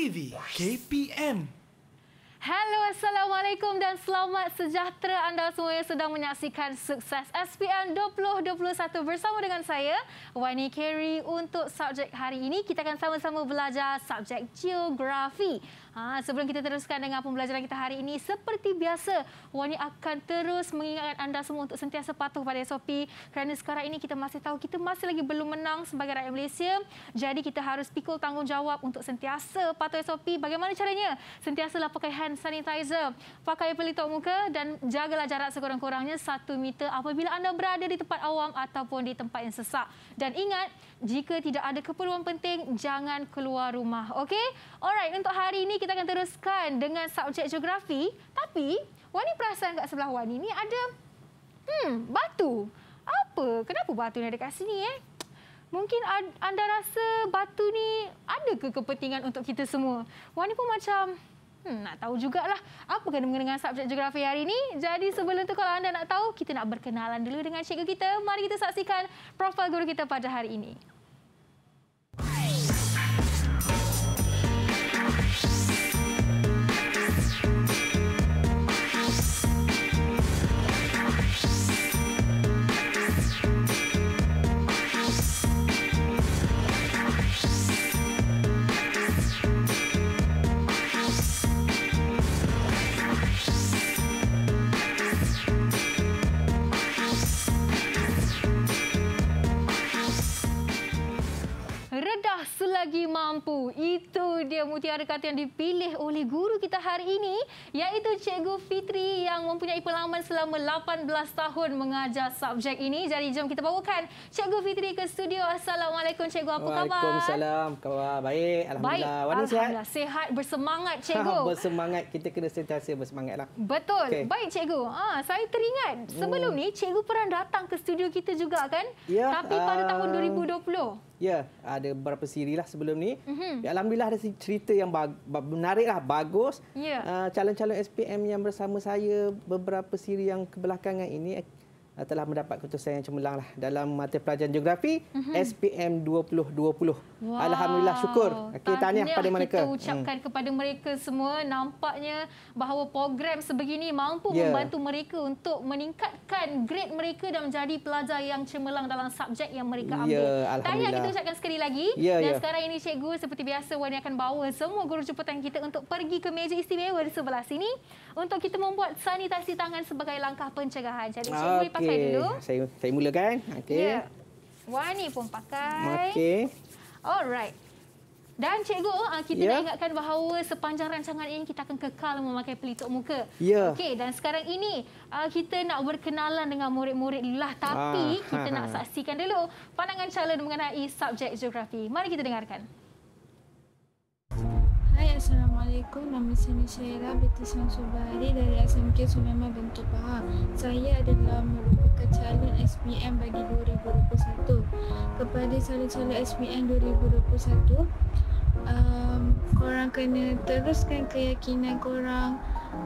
TV KPM. Hello, Assalamualaikum dan selamat sejahtera anda semua yang sedang menyaksikan sukses SPM 2021 bersama dengan saya, Wani Carey. Untuk subjek hari ini, kita akan sama-sama belajar subjek geografi. Ah, sebelum kita teruskan dengan pembelajaran kita hari ini, seperti biasa, Wani akan terus mengingatkan anda semua untuk sentiasa patuh pada SOP kerana sekarang ini kita masih tahu kita masih lagi belum menang sebagai rakyat Malaysia. Jadi kita harus pikul tanggungjawab untuk sentiasa patuh SOP. Bagaimana caranya? Sentiasalah pakai hand sanitizer, pakai pelitup muka dan jagalah jarak sekurang-kurangnya satu meter apabila anda berada di tempat awam ataupun di tempat yang sesak. Dan ingat, jika tidak ada keperluan penting, jangan keluar rumah. Okey? Alright, untuk hari ini kita akan teruskan dengan subjek geografi. Tapi, Wani perasan kat sebelah Wani ni ada hmm, batu. Apa? Kenapa batu ni ada kat sini? Eh? Mungkin anda rasa batu ni ada ke kepentingan untuk kita semua? Wani pun macam Hmm, nak tahu juga lah apa kena mengenai subjek geografi hari ini. Jadi sebelum tu kalau anda nak tahu, kita nak berkenalan dulu dengan cikgu kita. Mari kita saksikan profil guru kita pada hari ini. Hai. dia mutiara kata yang dipilih oleh guru kita hari ini iaitu Cikgu Fitri yang mempunyai pengalaman selama 18 tahun mengajar subjek ini. Jadi jom kita bawakan Cikgu Fitri ke studio. Assalamualaikum Cikgu, apa khabar? Waalaikumsalam. baik. Alhamdulillah. Baik. Alhamdulillah. Sihat? sihat, bersemangat Cikgu. bersemangat. Kita kena sentiasa bersemangatlah. Betul. Okay. Baik Cikgu. Ha, saya teringat sebelum hmm. ni Cikgu pernah datang ke studio kita juga kan? Ya, Tapi pada um... tahun 2020. Ah, Ya, ada beberapa siri lah sebelum ni. Mm-hmm. Alhamdulillah ada cerita yang menarik lah, bagus. Yeah. Ya. Uh, calon-calon SPM yang bersama saya beberapa siri yang kebelakangan ini, uh, telah mendapat keputusan yang cemerlang lah dalam mata pelajaran geografi uh-huh. SPM 2020. Wow. Alhamdulillah syukur. Okey tahniah pada mereka. Kita ucapkan hmm. kepada mereka semua nampaknya bahawa program sebegini mampu yeah. membantu mereka untuk meningkatkan grade mereka dan menjadi pelajar yang cemerlang dalam subjek yang mereka ya, ambil. Yeah, tahniah kita ucapkan sekali lagi. Yeah, dan yeah. sekarang ini cikgu seperti biasa Wani akan bawa semua guru jemputan kita untuk pergi ke meja istimewa di sebelah sini untuk kita membuat sanitasi tangan sebagai langkah pencegahan. Jadi cikgu okay. pakai Okay, dulu. Saya saya mulakan. Okey. Yeah. Warna pun pakai. Okey. Alright. Dan cikgu, ah, kita yeah. Ya. nak ingatkan bahawa sepanjang rancangan ini kita akan kekal memakai pelitup muka. Yeah. Okey, dan sekarang ini ah, kita nak berkenalan dengan murid-murid lah tapi ah. kita ha, nak ha. saksikan dulu pandangan calon mengenai subjek geografi. Mari kita dengarkan. Assalamualaikum, nama saya Nisyairah binti Samsul Bahari dari SMK Sulaiman Bentuk Pahang. Saya adalah merupakan calon SPM bagi 2021. Kepada calon-calon SPM 2021, um, korang kena teruskan keyakinan korang,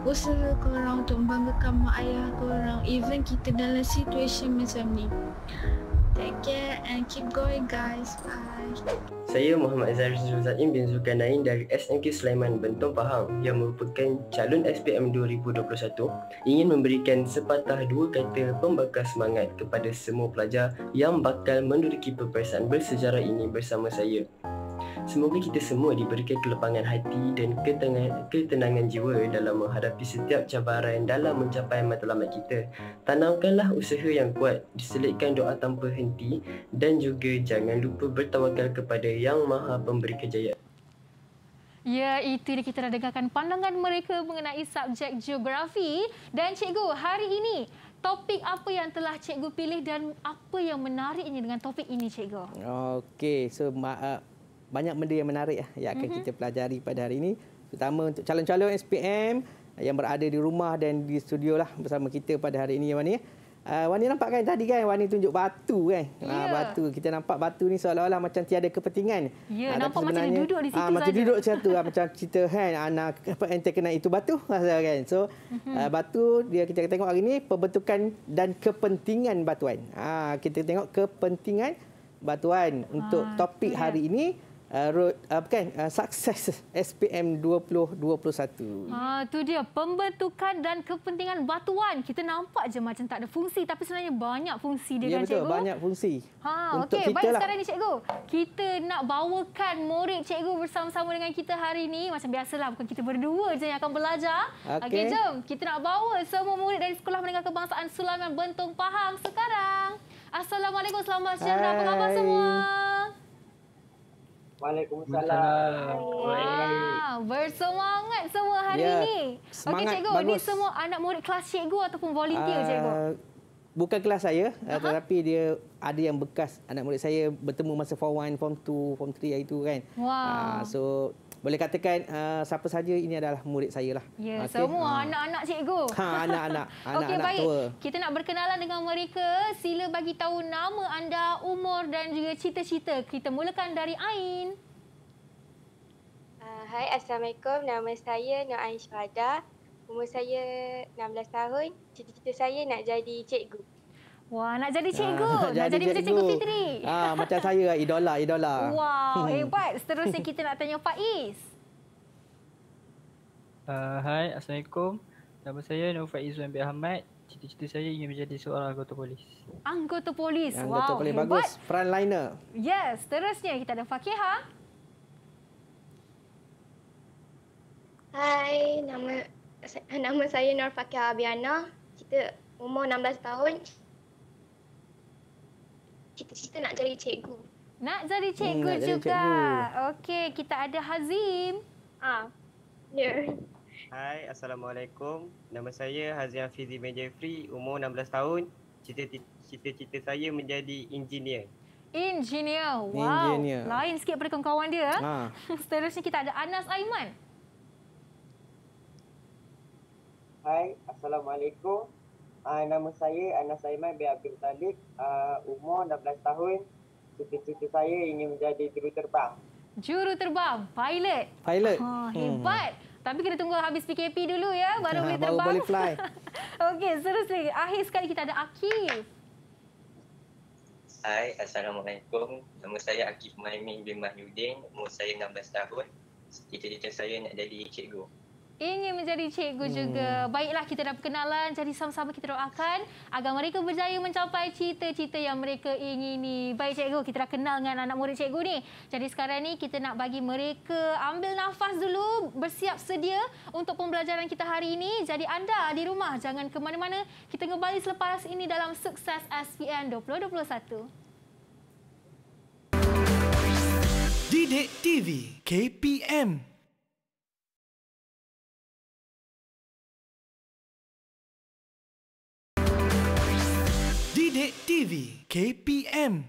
usaha korang untuk membanggakan mak ayah korang, even kita dalam situasi macam ni. Take care and keep going guys. Bye. Saya Muhammad Zahir Zulzaim bin Zulkarnain dari SMK Sulaiman Bentong Pahang yang merupakan calon SPM 2021 ingin memberikan sepatah dua kata pembakar semangat kepada semua pelajar yang bakal menduduki peperiksaan bersejarah ini bersama saya. Semoga kita semua diberikan kelepangan hati dan ketenangan, ketenangan jiwa dalam menghadapi setiap cabaran dalam mencapai matlamat kita. Tanamkanlah usaha yang kuat, diselitkan doa tanpa henti dan juga jangan lupa bertawakal kepada Yang Maha Pemberi Kejayaan. Ya, itu dia kita dah dengarkan pandangan mereka mengenai subjek geografi. Dan cikgu, hari ini topik apa yang telah cikgu pilih dan apa yang menariknya dengan topik ini cikgu? Okey, so banyak benda yang menarik ya, yang akan mm-hmm. kita pelajari pada hari ini. Terutama untuk calon-calon SPM yang berada di rumah dan di studio lah bersama kita pada hari ini, Wani. Uh, Wani nampak kan tadi kan, Wani tunjuk batu kan. Yeah. Uh, ya. batu. Kita nampak batu ni seolah-olah macam tiada kepentingan. Ya, yeah, uh, nampak macam dia duduk di situ uh, saja. Macam duduk macam tu. uh, macam cerita kan, anak apa, yang terkena itu batu. kan. So, uh, batu dia kita tengok hari ini, pembentukan dan kepentingan batuan. Uh, kita tengok kepentingan batuan untuk uh, topik yeah. hari ini road uh, kan uh, sukses SPM 2021. Ah tu dia pembentukan dan kepentingan batuan. Kita nampak je macam tak ada fungsi tapi sebenarnya banyak fungsi dia ya, kan betul, cikgu. Ya banyak fungsi. Ha okey baik lah. sekarang ni cikgu. Kita nak bawakan murid cikgu bersama-sama dengan kita hari ini macam biasalah bukan kita berdua je yang akan belajar. Okey okay, jom kita nak bawa semua murid dari Sekolah Menengah Kebangsaan sulaman Bentong Pahang sekarang. Assalamualaikum selamat siang apa khabar semua? Waalaikumsalam. Wow, bersemangat semua hari ya. ini. Okay, cikgu, bagus. ini semua anak murid kelas cikgu ataupun volunteer uh, cikgu? Bukan kelas saya, eh, Aha. tetapi dia ada yang bekas anak murid saya bertemu masa form 1, form 2, form 3 itu kan. Wow. Uh, so boleh katakan uh, siapa saja ini adalah murid saya lah. Ya, okay. semua ha. anak-anak ha. cikgu. Ha, anak-anak, anak-anak okay, tua. Kita nak berkenalan dengan mereka. Sila bagi tahu nama anda, umur dan juga cita-cita. Kita mulakan dari Ain. Ah, hai, Assalamualaikum. Nama saya Nur Ain Syahadah. Umur saya 16 tahun. Cita-cita saya nak jadi cikgu. Oh, Wah, nak jadi ah, cikgu. Ha, nak, jadi, jadi macam cikgu Fitri. Ha, macam saya, ah, idola, idola. Wow, hebat. Seterusnya kita nak tanya Faiz. Hai, uh, Assalamualaikum. Nama saya Nur Faiz Zuan Ahmad. Cita-cita saya ingin menjadi seorang anggota polis. Anggota polis. Anggota wow, polis hebat. bagus. Frontliner. Yes, seterusnya kita ada Fakihah. Ha? Hai, nama nama saya Nur Fakihah Abiana. Cita umur 16 tahun cita-cita nak jadi cikgu. Nak jadi hmm, cikgu hmm, juga. Okey, kita ada Hazim. Ah. Ya. Yeah. Hai, assalamualaikum. Nama saya Hazim Hafizi Majefri, umur 16 tahun. Cita-cita saya menjadi engineer. Engineer. Wow. Engineer. Lain sikit pada kawan-kawan dia. Eh. Ha. Seterusnya kita ada Anas Aiman. Hai, assalamualaikum. Uh, nama saya Anas Saiman bin Abdul Talib. Uh, umur 16 tahun. Cita-cita saya ingin menjadi juru terbang. Juru terbang? Pilot? Pilot. Ha, hmm. hebat. Hmm. Tapi kena tunggu habis PKP dulu ya. Baru ah, boleh terbang. Baru boleh fly. Okey, seriously. Akhir sekali kita ada Akif. Hai, Assalamualaikum. Nama saya Akif Maimin bin Mahyudin. Umur saya 16 tahun. Cita-cita saya nak jadi cikgu ingin menjadi cikgu hmm. juga. Baiklah kita dah berkenalan. Jadi sama-sama kita doakan agar mereka berjaya mencapai cita-cita yang mereka ingini. Baik cikgu, kita dah kenal dengan anak murid cikgu ni. Jadi sekarang ni kita nak bagi mereka ambil nafas dulu, bersiap sedia untuk pembelajaran kita hari ini. Jadi anda di rumah jangan ke mana-mana. Kita kembali selepas ini dalam sukses SPM 2021. Didik TV KPM Bilik TV KPM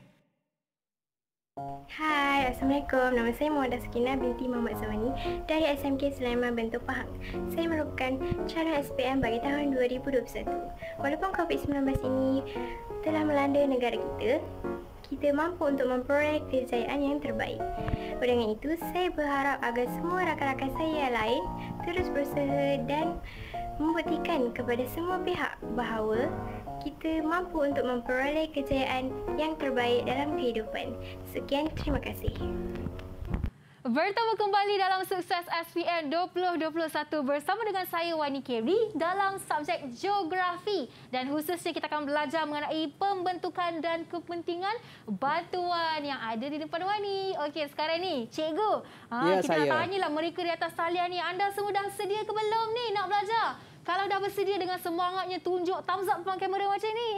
Hai, Assalamualaikum. Nama saya Muhammad Sakina binti Muhammad Zawani dari SMK Sulaiman Bentuk Pahang. Saya merupakan calon SPM bagi tahun 2021. Walaupun COVID-19 ini telah melanda negara kita, kita mampu untuk memperoleh kejayaan yang terbaik. Dengan itu, saya berharap agar semua rakan-rakan saya yang lain terus berusaha dan membuktikan kepada semua pihak bahawa kita mampu untuk memperoleh kejayaan yang terbaik dalam kehidupan. Sekian, terima kasih. Bertemu kembali dalam sukses SPM 2021 bersama dengan saya Wani Kerry dalam subjek geografi dan khususnya kita akan belajar mengenai pembentukan dan kepentingan batuan yang ada di depan Wani. Okey, sekarang ni cikgu, ah, ya, kita saya. nak tanyalah mereka di atas talian ni, anda semua dah sedia ke belum ni nak belajar? Kalau dah bersedia dengan semangatnya tunjuk thumbs up depan kamera macam ni.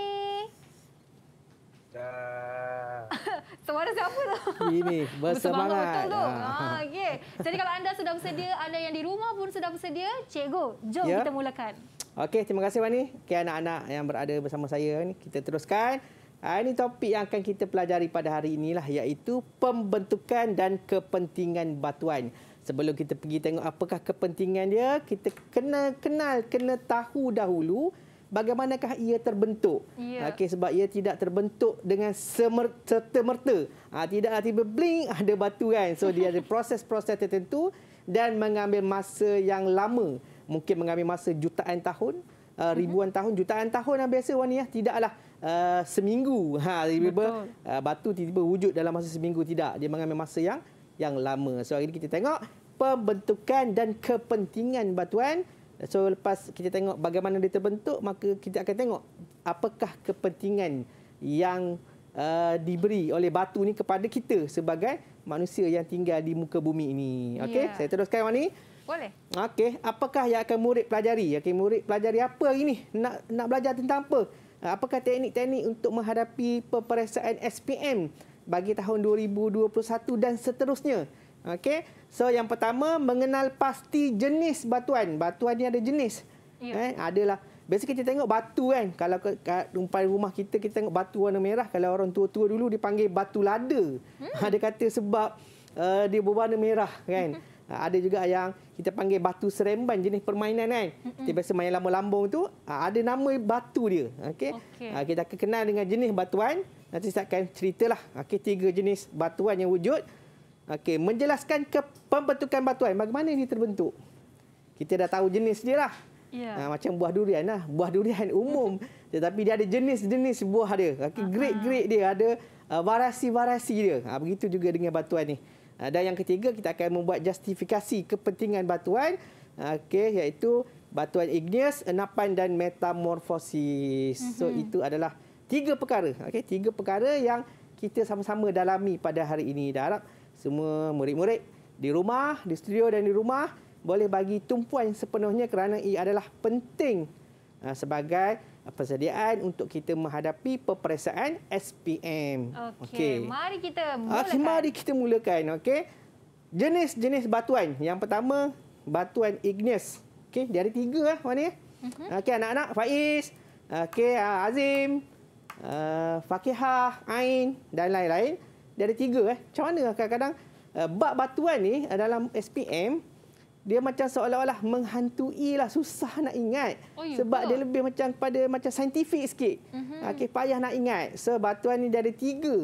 Suara siapa tu? Ini, bersemangat. Bersemangat betul tu. Ha. Ah. Ah, okay. Jadi kalau anda sudah bersedia, anda yang di rumah pun sudah bersedia, cikgu, jom ya. kita mulakan. Okey, terima kasih Wani. Okey, anak-anak yang berada bersama saya ini, kita teruskan. Ah, ini topik yang akan kita pelajari pada hari inilah, iaitu pembentukan dan kepentingan batuan sebelum kita pergi tengok apakah kepentingan dia, kita kena kenal, kena tahu dahulu bagaimanakah ia terbentuk. Yeah. Okay, sebab ia tidak terbentuk dengan serta-merta. Ha, tidak tiba-tiba ah, bling, ada batu kan. So, dia ada proses-proses tertentu dan mengambil masa yang lama. Mungkin mengambil masa jutaan tahun, uh, ribuan mm-hmm. tahun, jutaan tahun lah biasa Wani. Ya. Tidaklah uh, seminggu. Ha, tiba-tiba, uh, batu tiba-tiba wujud dalam masa seminggu. Tidak. Dia mengambil masa yang yang lama. So hari ini kita tengok pembentukan dan kepentingan batuan. So lepas kita tengok bagaimana dia terbentuk, maka kita akan tengok apakah kepentingan yang uh, diberi oleh batu ini kepada kita sebagai manusia yang tinggal di muka bumi ini. Okey, yeah. saya teruskan Wani. Boleh. Okey, apakah yang akan murid pelajari? Okey, murid pelajari apa hari ini? Nak nak belajar tentang apa? Apakah teknik-teknik untuk menghadapi peperiksaan SPM bagi tahun 2021 dan seterusnya. Okey. So yang pertama mengenal pasti jenis batuan. Batuan ni ada jenis. Ya. Eh, adalah Biasanya kita tengok batu kan. Kalau ke, ke rumah kita, kita tengok batu warna merah. Kalau orang tua-tua dulu, dipanggil batu lada. Hmm. Ada kata sebab uh, dia berwarna merah kan. Hmm. Eh, ada juga yang kita panggil batu seremban jenis permainan kan. Hmm. Kita biasa main lambung-lambung tu, eh, ada nama batu dia. okey? Okay. kita akan kenal dengan jenis batuan nanti saya akan ceritalah okay, tiga jenis batuan yang wujud. Okay, menjelaskan ke pembentukan batuan, bagaimana ini terbentuk. Kita dah tahu jenis dia lah. Yeah. Ya. Ha, macam buah durian lah. Buah durian umum. Tetapi dia ada jenis-jenis buah dia. Okay, grade-grade dia ada ah, variasi-variasi dia. Ha, begitu juga dengan batuan ini. Ha, ah, dan yang ketiga, kita akan membuat justifikasi kepentingan batuan. Okay, iaitu batuan igneous, enapan dan metamorfosis. Mm-hmm. So, mhm. itu adalah tiga perkara okey tiga perkara yang kita sama-sama dalami pada hari ini dah harap semua murid-murid di rumah di studio dan di rumah boleh bagi tumpuan sepenuhnya kerana ia adalah penting uh, sebagai persediaan untuk kita menghadapi peperiksaan SPM. Okey, okay. mari kita ah, mulakan. Mari kita mulakan, okey. Jenis-jenis batuan. Yang pertama, batuan igneous. Okey, dia ada tiga lah, mana ya. Uh-huh. Okey, anak-anak, Faiz, okey, ah, Azim, uh, fakihah, ain dan lain-lain. Dia ada tiga. Eh. Macam mana kadang-kadang uh, eh, bak batuan ni uh, dalam SPM, dia macam seolah-olah menghantui lah. Susah nak ingat. Oh, ya sebab dia lebih macam pada macam saintifik sikit. Mm -hmm. Ah, okay, payah nak ingat. Sebatuan so, ni dia ada tiga.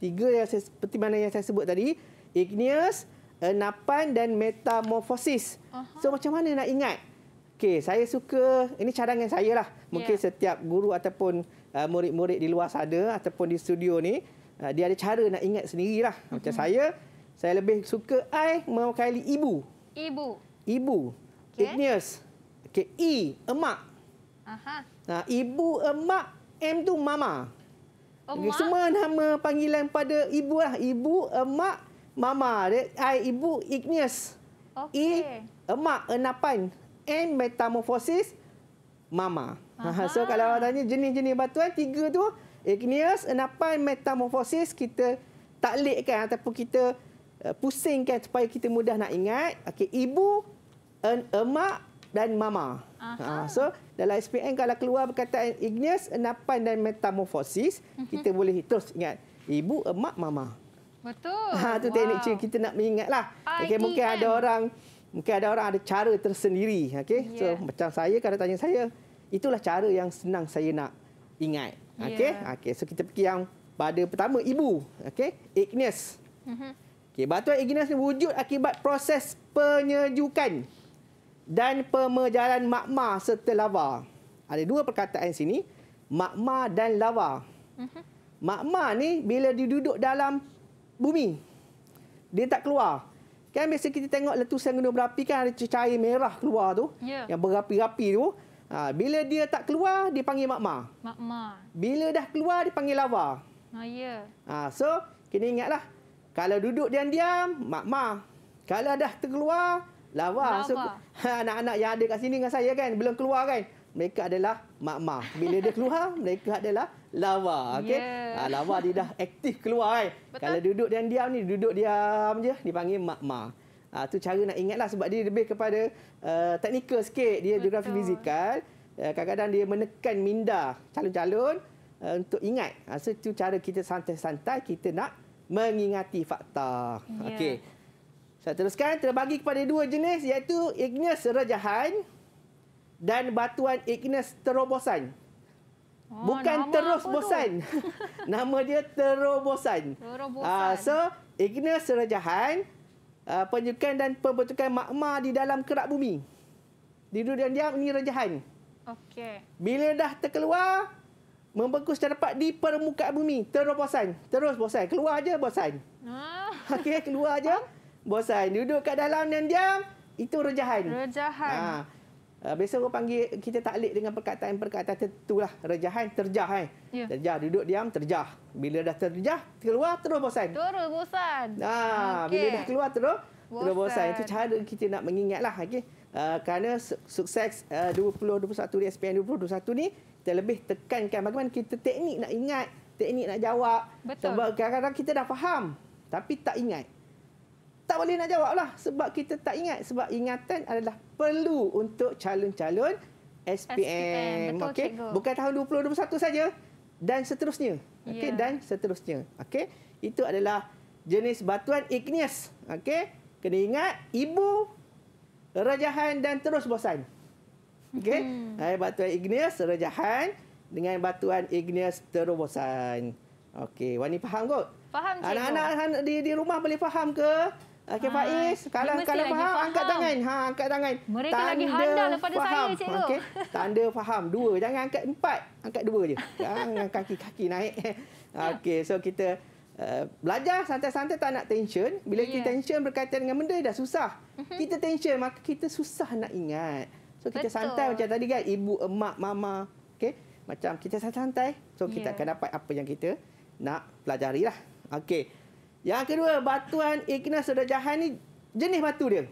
Tiga yang saya, seperti mana yang saya sebut tadi. Igneous, enapan dan metamorfosis. Uh -huh. So macam mana nak ingat? okay saya suka, ini cadangan saya lah. Mungkin yeah. setiap guru ataupun uh, murid-murid di luar sana ataupun di studio ni uh, dia ada cara nak ingat sendirilah macam mm-hmm. saya saya lebih suka I mewakili ibu ibu ibu okay. Ignis okay E emak aha nah ibu emak M tu mama oh, Okay, semua nama panggilan pada ibu lah. Ibu, emak, mama. I, ibu, Ignis. Okay. E, emak, enapan. N, metamorfosis mama. Aha. So kalau awak tanya jenis-jenis batuan, eh, tiga tu igneous, enapan, metamorphosis, kita taklikkan ataupun kita uh, pusingkan supaya kita mudah nak ingat. okay ibu, en, emak dan mama. Aha. Ha, so dalam SPM kalau keluar perkataan igneous, enapan dan metamorphosis, uh-huh. Mhm. kita boleh terus ingat ibu, emak, mama. Betul. Ha, tu wow. cik kita nak mengingatlah. okay mungkin ada kan? orang mungkin ada orang ada cara tersendiri okey yeah. so macam saya kalau tanya saya itulah cara yang senang saya nak ingat yeah. okey okey so kita pergi yang pada pertama ibu okey Ignis. mm-hmm. okey batuan igneous ni wujud akibat proses penyejukan dan pemejalan magma serta lava ada dua perkataan sini magma dan lava mm-hmm. magma ni bila diduduk dalam bumi dia tak keluar Kan biasa kita tengok letusan gunung berapi kan ada cahaya merah keluar tu. Ya. Yang berapi-api tu. Ha, bila dia tak keluar, dia panggil makma. Makma. Bila dah keluar, dia panggil lava. Oh, ya. Ha, so, kena ingatlah. Kalau duduk diam-diam, makma. Kalau dah terkeluar, lava. lava. So, anak-anak yang ada kat sini dengan saya kan, belum keluar kan. Mereka adalah makma. Bila dia keluar, mereka adalah lava. Okay? Yeah. Ya. Ha, lava dia dah aktif keluar. Eh. Kalau duduk dan diam ni, duduk diam je, dipanggil makma. Ha, ah, tu cara nak ingatlah sebab dia lebih kepada uh, eh, teknikal sikit. Dia Betul. geografi fizikal. Uh, kadang-kadang dia menekan minda calon-calon uh, untuk ingat. Ha, so, itu cara kita santai-santai kita nak mengingati fakta. Yeah. Okey. Saya teruskan terbagi kepada dua jenis iaitu igneous rajahan dan batuan igneous terobosan. Oh, Bukan nama terus bosan. nama dia terobosan. Terobosan. Uh, so, igneous serajahan uh, ah, penyukan dan pembentukan magma di dalam kerak bumi. Di dunia diam ini rejahan. Okey. Bila dah terkeluar, membeku secara di permukaan bumi. Terobosan. Terus bosan. Keluar aja bosan. Ah. Okey, keluar aja ah. bosan. Duduk kat dalam dan diam, itu rejahan. Rejahan. Ha. Uh, biasa orang panggil kita taklik dengan perkataan-perkataan tertentu lah. Rejahan, eh? terjah kan. Eh? Yeah. Terjah, duduk diam, terjah. Bila dah terjah, keluar terus bosan. Terus bosan. Ha, ah, okay. Bila dah keluar terus, bosan. terus bosan. Itu cara kita nak mengingat lah. Okay? Uh, ah, kerana sukses uh, 2021 di SPN 2021 ni, kita lebih tekankan bagaimana kita teknik nak ingat, teknik nak jawab. Betul. Sebab kadang-kadang kita dah faham, tapi tak ingat tak boleh nak jawab lah sebab kita tak ingat sebab ingatan adalah perlu untuk calon-calon SPM, SPM. Betul, okay? bukan tahun 2021 saja dan seterusnya yeah. okay? Ya. dan seterusnya okay? itu adalah jenis batuan igneous okay? kena ingat ibu rajahan dan terus bosan okay? hmm. Eh, batuan igneous rajahan dengan batuan igneous terobosan. Okey, Wani faham kot? Faham, Anak-anak di, di rumah boleh faham ke? Okey Faiz, kalau kalau faham, faham angkat tangan. Ha angkat tangan. Mereka tanda lagi handal daripada saya cikgu. Okey. Tanda faham. Dua jangan angkat empat. Angkat dua je. Jangan kaki-kaki naik. Okey, so kita uh, belajar santai-santai tak nak tension. Bila yeah. kita ya. tension berkaitan dengan benda dah susah. Mhm. Kita tension maka kita susah nak ingat. So kita Betul. santai macam tadi kan ibu, emak, mama. Okey. Macam kita santai-santai. So kita yeah. akan dapat apa yang kita nak pelajari lah. Okey. Yang kedua, batuan Ignas Sudarjahan ni jenis batu dia.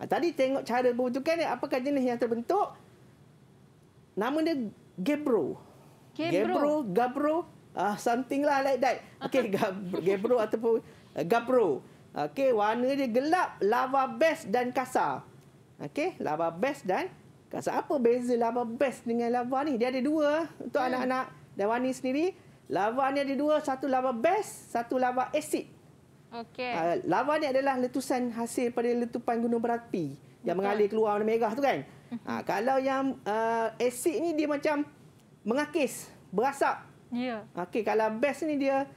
Ha, tadi tengok cara pembentukan ni, apakah jenis yang terbentuk? Nama dia Gebro. Gebro, Gabro, uh, ah, something lah like that. Okay, Gebro ataupun uh, eh, Gabro. Okay, warna dia gelap, lava best dan kasar. Okay, lava best dan kasar. Apa beza lava best dengan lava ni? Dia ada dua untuk hmm. anak-anak dan Wani sendiri. Lava ni ada dua, satu lava base, satu lava acid. Okey. Uh, lava ni adalah letusan hasil pada letupan gunung berapi Betul. yang mengalir keluar warna merah tu kan. Ha, kalau yang uh, acid ni dia macam mengakis, berasap. Ya. Yeah. Okey, kalau base ni dia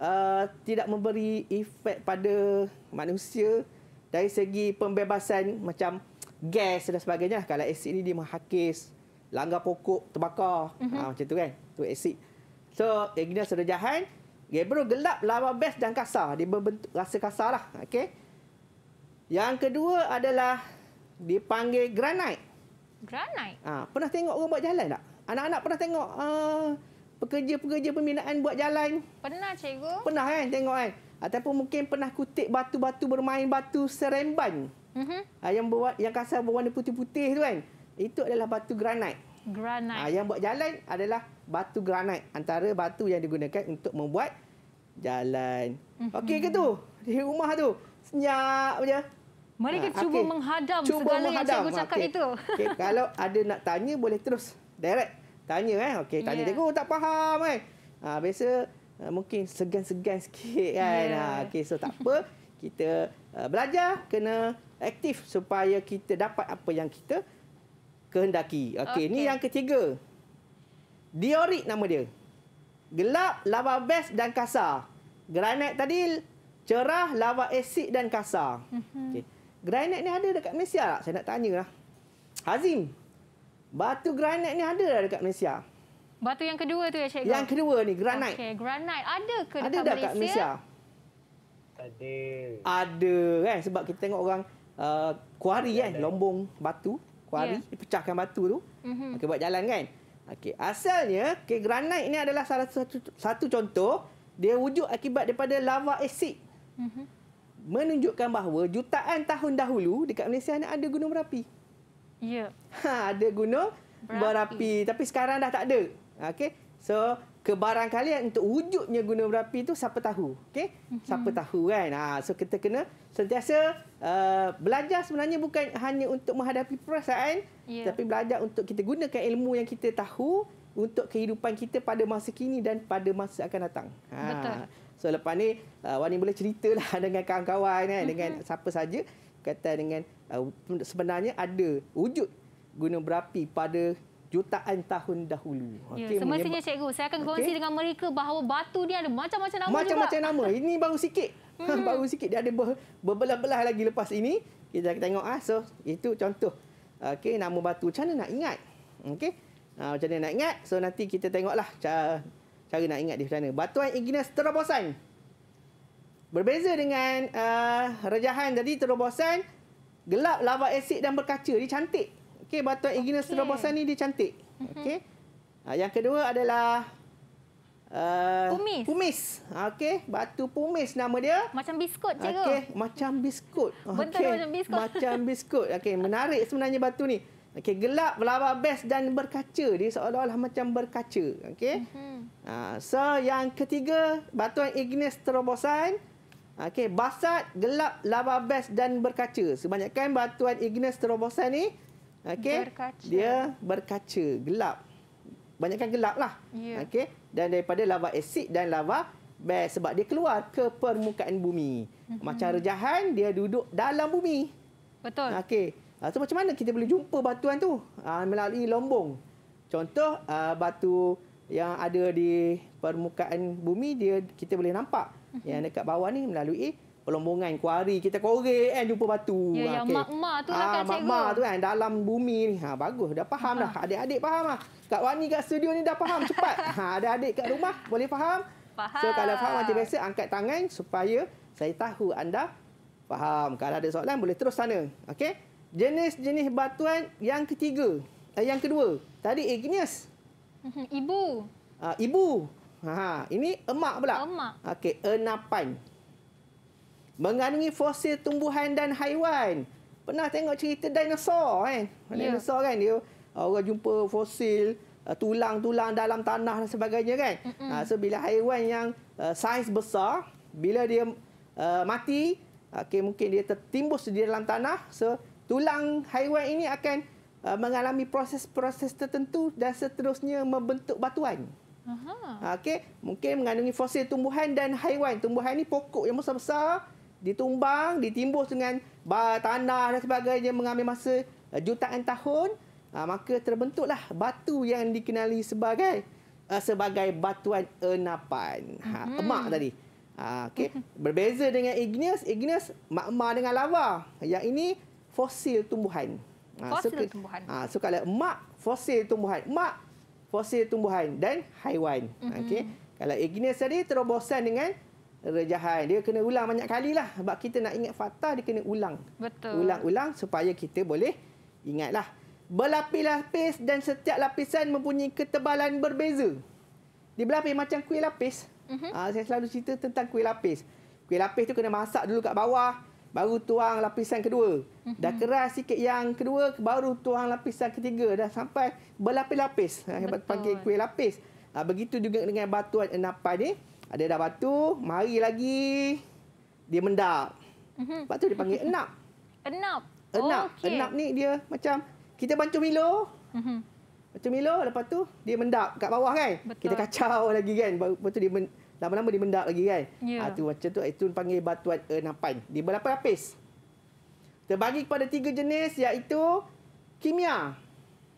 uh, tidak memberi efek pada manusia dari segi pembebasan macam gas dan sebagainya. Kalau acid ni dia menghakis, langgar pokok, terbakar. Uh-huh. Ha, macam tu kan. Tu acid. So Agnes sudah jahan Gabriel ya, gelap Lawa best dan kasar Dia berbentuk Rasa kasar lah Okay Yang kedua adalah Dipanggil granite Granite? Ah, ha, pernah tengok orang buat jalan tak? Anak-anak pernah tengok uh, Pekerja-pekerja pembinaan buat jalan Pernah cikgu Pernah kan tengok kan Ataupun mungkin pernah kutip batu-batu bermain batu seremban. Mm -hmm. Yang berwa yang kasar berwarna putih-putih tu kan. Itu adalah batu granit granite. Ah, yang buat jalan adalah batu granite. Antara batu yang digunakan untuk membuat jalan. Mhm. Okey ke tu? Di rumah tu. Senyap je. Mari kita ha, cuba okay. menghadam cuba segala menghadam. yang cikgu cakap okay. itu. Okay. Kalau ada nak tanya, boleh terus direct. Tanya eh. Okey, tanya yeah. cikgu. Tak faham kan? Ha, biasa ah, mungkin segan-segan sikit kan. Yeah. Ha, Okey, so tak apa. Kita uh, belajar, kena aktif supaya kita dapat apa yang kita kehendaki. Okey, okay. ni yang ketiga. Diorit nama dia. Gelap, lava base dan kasar. Granit tadi cerah, lava asid dan kasar. Mhm. Okey. Granit ni ada dekat Malaysia tak? Saya nak tanyalah. Hazim. Batu granit ni ada dah dekat Malaysia? Batu yang kedua tu ya cikgu. Yang kedua ni granit. Okey, granit ada ke dekat ada Malaysia? Malaysia? Ada. Ada kan sebab kita tengok orang uh, quarry kan eh? ada. lombong batu. Pari yeah. pecahkan batu tu mm-hmm. okey buat jalan kan okey asalnya okay, granit ini adalah salah satu satu contoh dia wujud akibat daripada lava asid mm-hmm. menunjukkan bahawa jutaan tahun dahulu dekat Malaysia ni ada gunung berapi ya yeah. ha ada gunung berapi. berapi tapi sekarang dah tak ada okey so kebarangkalian untuk wujudnya guna berapi itu siapa tahu okey mm-hmm. siapa tahu kan ha so kita kena sentiasa uh, belajar sebenarnya bukan hanya untuk menghadapi perasaan yeah. tapi belajar untuk kita gunakan ilmu yang kita tahu untuk kehidupan kita pada masa kini dan pada masa akan datang ha Betul. so lepas ni uh, Wani boleh ceritalah dengan kawan-kawan kan mm-hmm. dengan mhm. siapa saja kata dengan uh, sebenarnya ada wujud guna berapi pada jutaan tahun dahulu. Okay, ya, semestinya cikgu, saya akan kongsi okay. dengan mereka bahawa batu ni ada macam-macam nama macam-macam juga. Macam-macam nama. Ini baru sikit. Ha, hmm. baru sikit. Dia ada berbelah-belah lagi lepas ini. Kita kita tengok. Ah. So, itu contoh. Okey, nama batu. Macam mana nak ingat? Okey, Ha, macam mana nak ingat? So, nanti kita tengoklah cara, cara nak ingat di sana. Batuan Ignis Terobosan. Berbeza dengan uh, ah, rejahan tadi, terobosan gelap lava asid dan berkaca. Dia cantik. Okey, batuan Aegina okay. Strabosa ni dia cantik. Mhm. Okey. Ha, yang kedua adalah uh, pumis. Pumis. Ha, okey, batu pumis nama dia. Macam biskut cikgu. Okey, macam biskut. Okey. macam biskut. Macam biskut. Okey, menarik sebenarnya batu ni. Okey, gelap, berlawa best dan berkaca. Dia seolah-olah macam berkaca. Okey. Uh mhm. -huh. Ha, uh, so, yang ketiga, batuan Ignis Terobosan. Okey, basat, gelap, lava best dan berkaca. Sebanyakkan batuan Ignis Terobosan ni, uh Okey. Dia berkaca, gelap. Banyakkan gelap lah. Yeah. Okey. Dan daripada lava asid dan lava base sebab dia keluar ke permukaan bumi. Mm-hmm. Macam rejahan dia duduk dalam bumi. Betul. Okey. Lepas ah, so, macam mana kita boleh jumpa batuan tu? Uh, melalui lombong. Contoh uh, batu yang ada di permukaan bumi dia kita boleh nampak. Mm-hmm. Yang dekat bawah ni melalui pelombongan kuari kita korek kan jumpa batu. Ya, yeah, ya, yang mak tu ha, lah ah, kan cikgu. tu kan dalam bumi ni. Ha, bagus, dah faham dah. Adik-adik faham lah. Kak Wani kat studio ni dah faham cepat. Ha, ada adik kat rumah boleh faham. Faham. So kalau faham macam biasa angkat tangan supaya saya tahu anda faham. Kalau ada soalan boleh terus sana. Okey. Jenis-jenis batuan yang ketiga. Eh, yang kedua. Tadi igneous. Mhm, ibu. Uh, ibu. Ha, ini emak pula. Emak. Okey, enapan mengandungi fosil tumbuhan dan haiwan. Pernah tengok cerita dinosaur kan? Yeah. Dinosaur kan dia orang jumpa fosil uh, tulang-tulang dalam tanah dan sebagainya kan. Mm-mm. Ah, so bila haiwan yang uh, saiz besar bila dia uh, mati okay, mungkin dia tertimbus di dalam tanah so tulang haiwan ini akan uh, mengalami proses-proses tertentu dan seterusnya membentuk batuan. Aha. Okay, mungkin mengandungi fosil tumbuhan dan haiwan. Tumbuhan ini pokok yang besar-besar ditumbang, ditimbus dengan tanah dan sebagainya mengambil masa eh, jutaan tahun, ah, maka terbentuklah batu yang dikenali sebagai eh, sebagai batuan enapan. Ha, mhm. emak tadi. Ha, ah, okay. Mhm. Berbeza dengan igneous, igneous magma dengan lava. Yang ini fosil tumbuhan. Ha, fosil so, tumbuhan. Ha, so kalau emak, fosil tumbuhan. Emak, fosil tumbuhan dan haiwan. Mhm. Okay. Kalau igneous tadi terobosan dengan rejahai. Dia kena ulang banyak kali lah. Sebab kita nak ingat fakta, dia kena ulang. Betul. Ulang-ulang supaya kita boleh ingat ingatlah. Berlapis-lapis dan setiap lapisan mempunyai ketebalan berbeza. Dia berlapis macam kuih lapis. Uh mhm. ah, -huh. Saya selalu cerita tentang kuih lapis. Kuih lapis tu kena masak dulu kat bawah. Baru tuang lapisan kedua. Uh mhm. -huh. Dah keras sikit yang kedua, baru tuang lapisan ketiga. Dah sampai berlapis-lapis. Ah, hebat panggil kuih lapis. Ah, begitu juga dengan batuan enapai ni. Ada dah batu, mari lagi dia mendap. Mhm. Batu dia panggil enap. Enap. Enap. Oh, okay. Enap ni dia macam kita bantu Milo. Mhm. Bantu Milo lepas tu dia mendap kat bawah kan? Betul. Kita kacau lagi kan. Lepas tu dia lama-lama dia mendap lagi kan. Yeah. Ya. Ha, tu macam tu itu panggil batuan enapan. Di berapa lapis? Terbagi kepada tiga jenis iaitu kimia.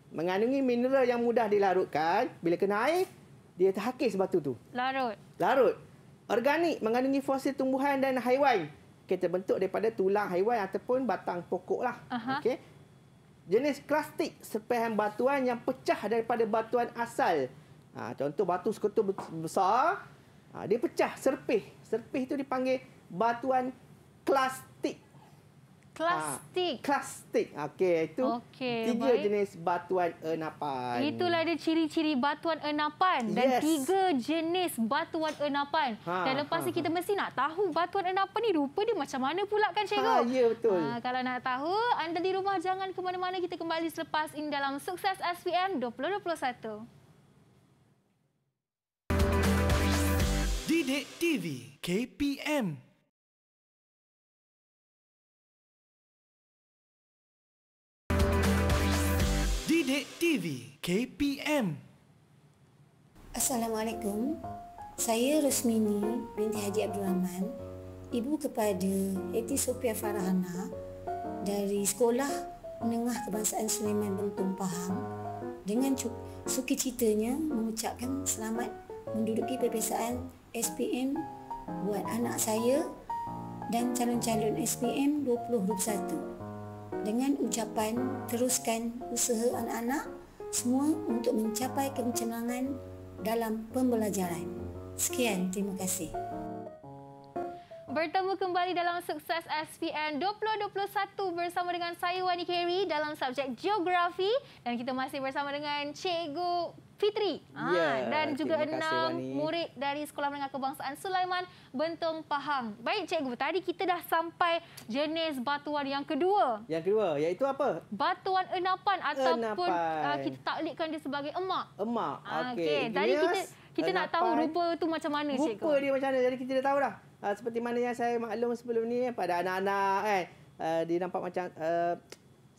Mengandungi mineral yang mudah dilarutkan. Bila kena air, dia terhakis batu tu. Larut larut. Organik mengandungi fosil tumbuhan dan haiwan. Kita bentuk daripada tulang haiwan ataupun batang pokok. Lah. Okay. Jenis klastik sepehan batuan yang pecah daripada batuan asal. Ha, contoh batu sekutu besar, ha, dia pecah serpih. Serpih itu dipanggil batuan klastik. Klastik. Ha, klastik. Okey, itu okay, tiga baik. jenis batuan enapan. Itulah dia ciri-ciri batuan enapan yes. dan tiga jenis batuan enapan. Ha, dan lepas ha, ni kita ha. mesti nak tahu batuan enapan ni rupa dia macam mana pula kan cikgu? Ha, ya, betul. Ha, kalau nak tahu, anda di rumah jangan ke mana-mana. Kita kembali selepas ini dalam Sukses SPM 2021. Didik TV KPM Sidik TV KPM Assalamualaikum Saya Resmini binti Haji Abdul Rahman Ibu kepada Eti Sophia Farhana Dari Sekolah Menengah Kebangsaan Sulaiman Bentum Pahang Dengan suki citanya mengucapkan selamat Menduduki perpisahan SPM buat anak saya dan calon-calon SPM 2021 dengan ucapan teruskan usaha anak-anak semua untuk mencapai kemencengangan dalam pembelajaran. Sekian, terima kasih. Bertemu kembali dalam sukses SPM 2021 bersama dengan saya Wani Kerry dalam subjek geografi dan kita masih bersama dengan Cikgu Fitri ha, ya, dan juga enam murid dari Sekolah Menengah Kebangsaan Sulaiman Bentong Pahang. Baik cikgu, tadi kita dah sampai jenis batuan yang kedua. Yang kedua, iaitu apa? Batuan enapan ataupun enapan. Ah, kita taklikkan dia sebagai emak. Emak. Ha, Okey. Okay. Tadi kita kita enapan. nak tahu rupa tu macam mana cikgu? Rupa dia macam mana? Jadi kita dah tahu dah. Uh, seperti mana yang saya maklum sebelum ni eh, pada anak-anak kan. Uh, dia nampak macam uh,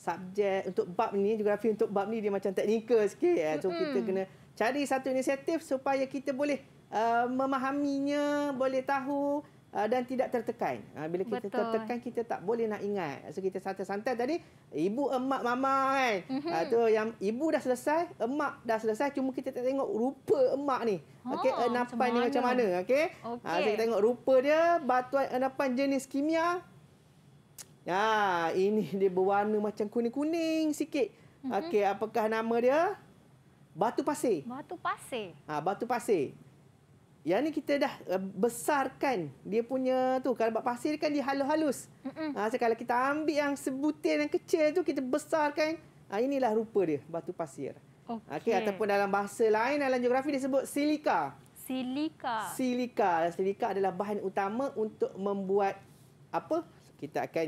subjek untuk bab ni geografi untuk bab ni dia macam teknikal sikit eh. so kita kena cari satu inisiatif supaya kita boleh uh, memahaminya boleh tahu uh, dan tidak tertekan uh, bila kita Betul. tertekan kita tak boleh nak ingat so kita santai-santai tadi ibu emak mama kan mm-hmm. uh, tu yang ibu dah selesai emak dah selesai cuma kita tak tengok rupa emak ni okey oh, enapan ni macam mana okey ah, okay. uh, so kita tengok rupa dia batuan enapan jenis kimia Ha, ini dia berwarna macam kuning-kuning sikit. Mm-hmm. Okey, apakah nama dia? Batu pasir. Batu pasir. Ha, batu pasir. Yang ni kita dah eh, besarkan dia punya tu. Kalau batu pasir kan dia halus-halus. Ha, so kita ambil yang sebutir yang kecil tu, kita besarkan. Ha, inilah rupa dia, batu pasir. Okey. Okay, ataupun dalam bahasa lain, dalam geografi disebut silika. Silika. Silika. Silika adalah bahan utama untuk membuat apa? Kita akan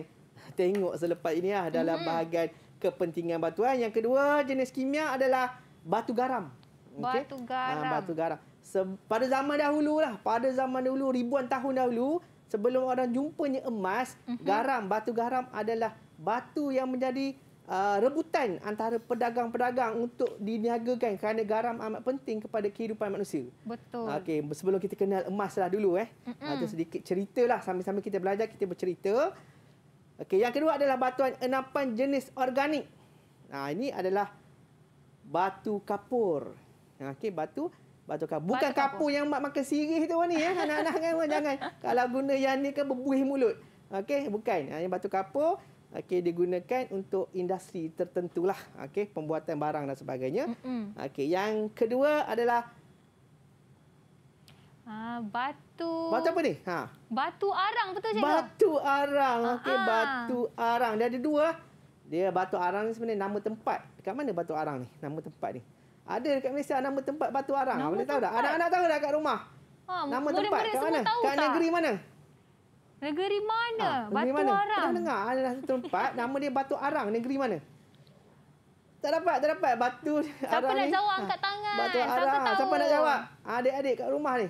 tengok selepas ini lah dalam hmm bahagian kepentingan batuan. Ah, yang kedua jenis kimia adalah batu garam. Okay? Batu garam. Ha, batu garam. Se- pada zaman dahulu lah, pada zaman dahulu ribuan tahun dahulu sebelum orang jumpanya emas, mm-hmm. garam, batu garam adalah batu yang menjadi uh, rebutan antara pedagang-pedagang untuk diniagakan kerana garam amat penting kepada kehidupan manusia. Betul. Okey, sebelum kita kenal emas lah dulu eh. Mm-hmm. Ada sedikit cerita lah sambil-sambil kita belajar kita bercerita. Okey, yang kedua adalah batuan enapan jenis organik. Nah, ini adalah batu kapur. Okey, batu batu kapur. Bukan batu kapur. kapur yang mak makan sirih tu ni ya. Anak-anak kan jangan. Kalau guna yang ni kan berbuih mulut. Okey, bukan. Ini batu kapur. Okey, digunakan untuk industri tertentulah. Okey, pembuatan barang dan sebagainya. Okey, yang kedua adalah Ah, batu. Batu apa ni? Ha. Batu arang betul cakap? Batu arang. Ah, Okey, ah. batu arang. Dia ada dua. Dia batu arang ni sebenarnya nama tempat. Dekat mana batu arang ni? Nama tempat ni. Ada dekat Malaysia nama tempat batu arang. Nama Boleh tahu tak? Anak-anak tahu tak kat rumah? Ha, nama tempat kat mana? Kat negeri mana? Negeri mana? Ha, negeri batu mana? arang. Pernah dengar ada satu tempat nama dia batu arang. Negeri mana? Tak dapat, tak dapat. Batu siapa arang Siapa nak jawab angkat tangan. Batu siapa arang. Tahu? Siapa nak jawab? Adik-adik kat rumah ni.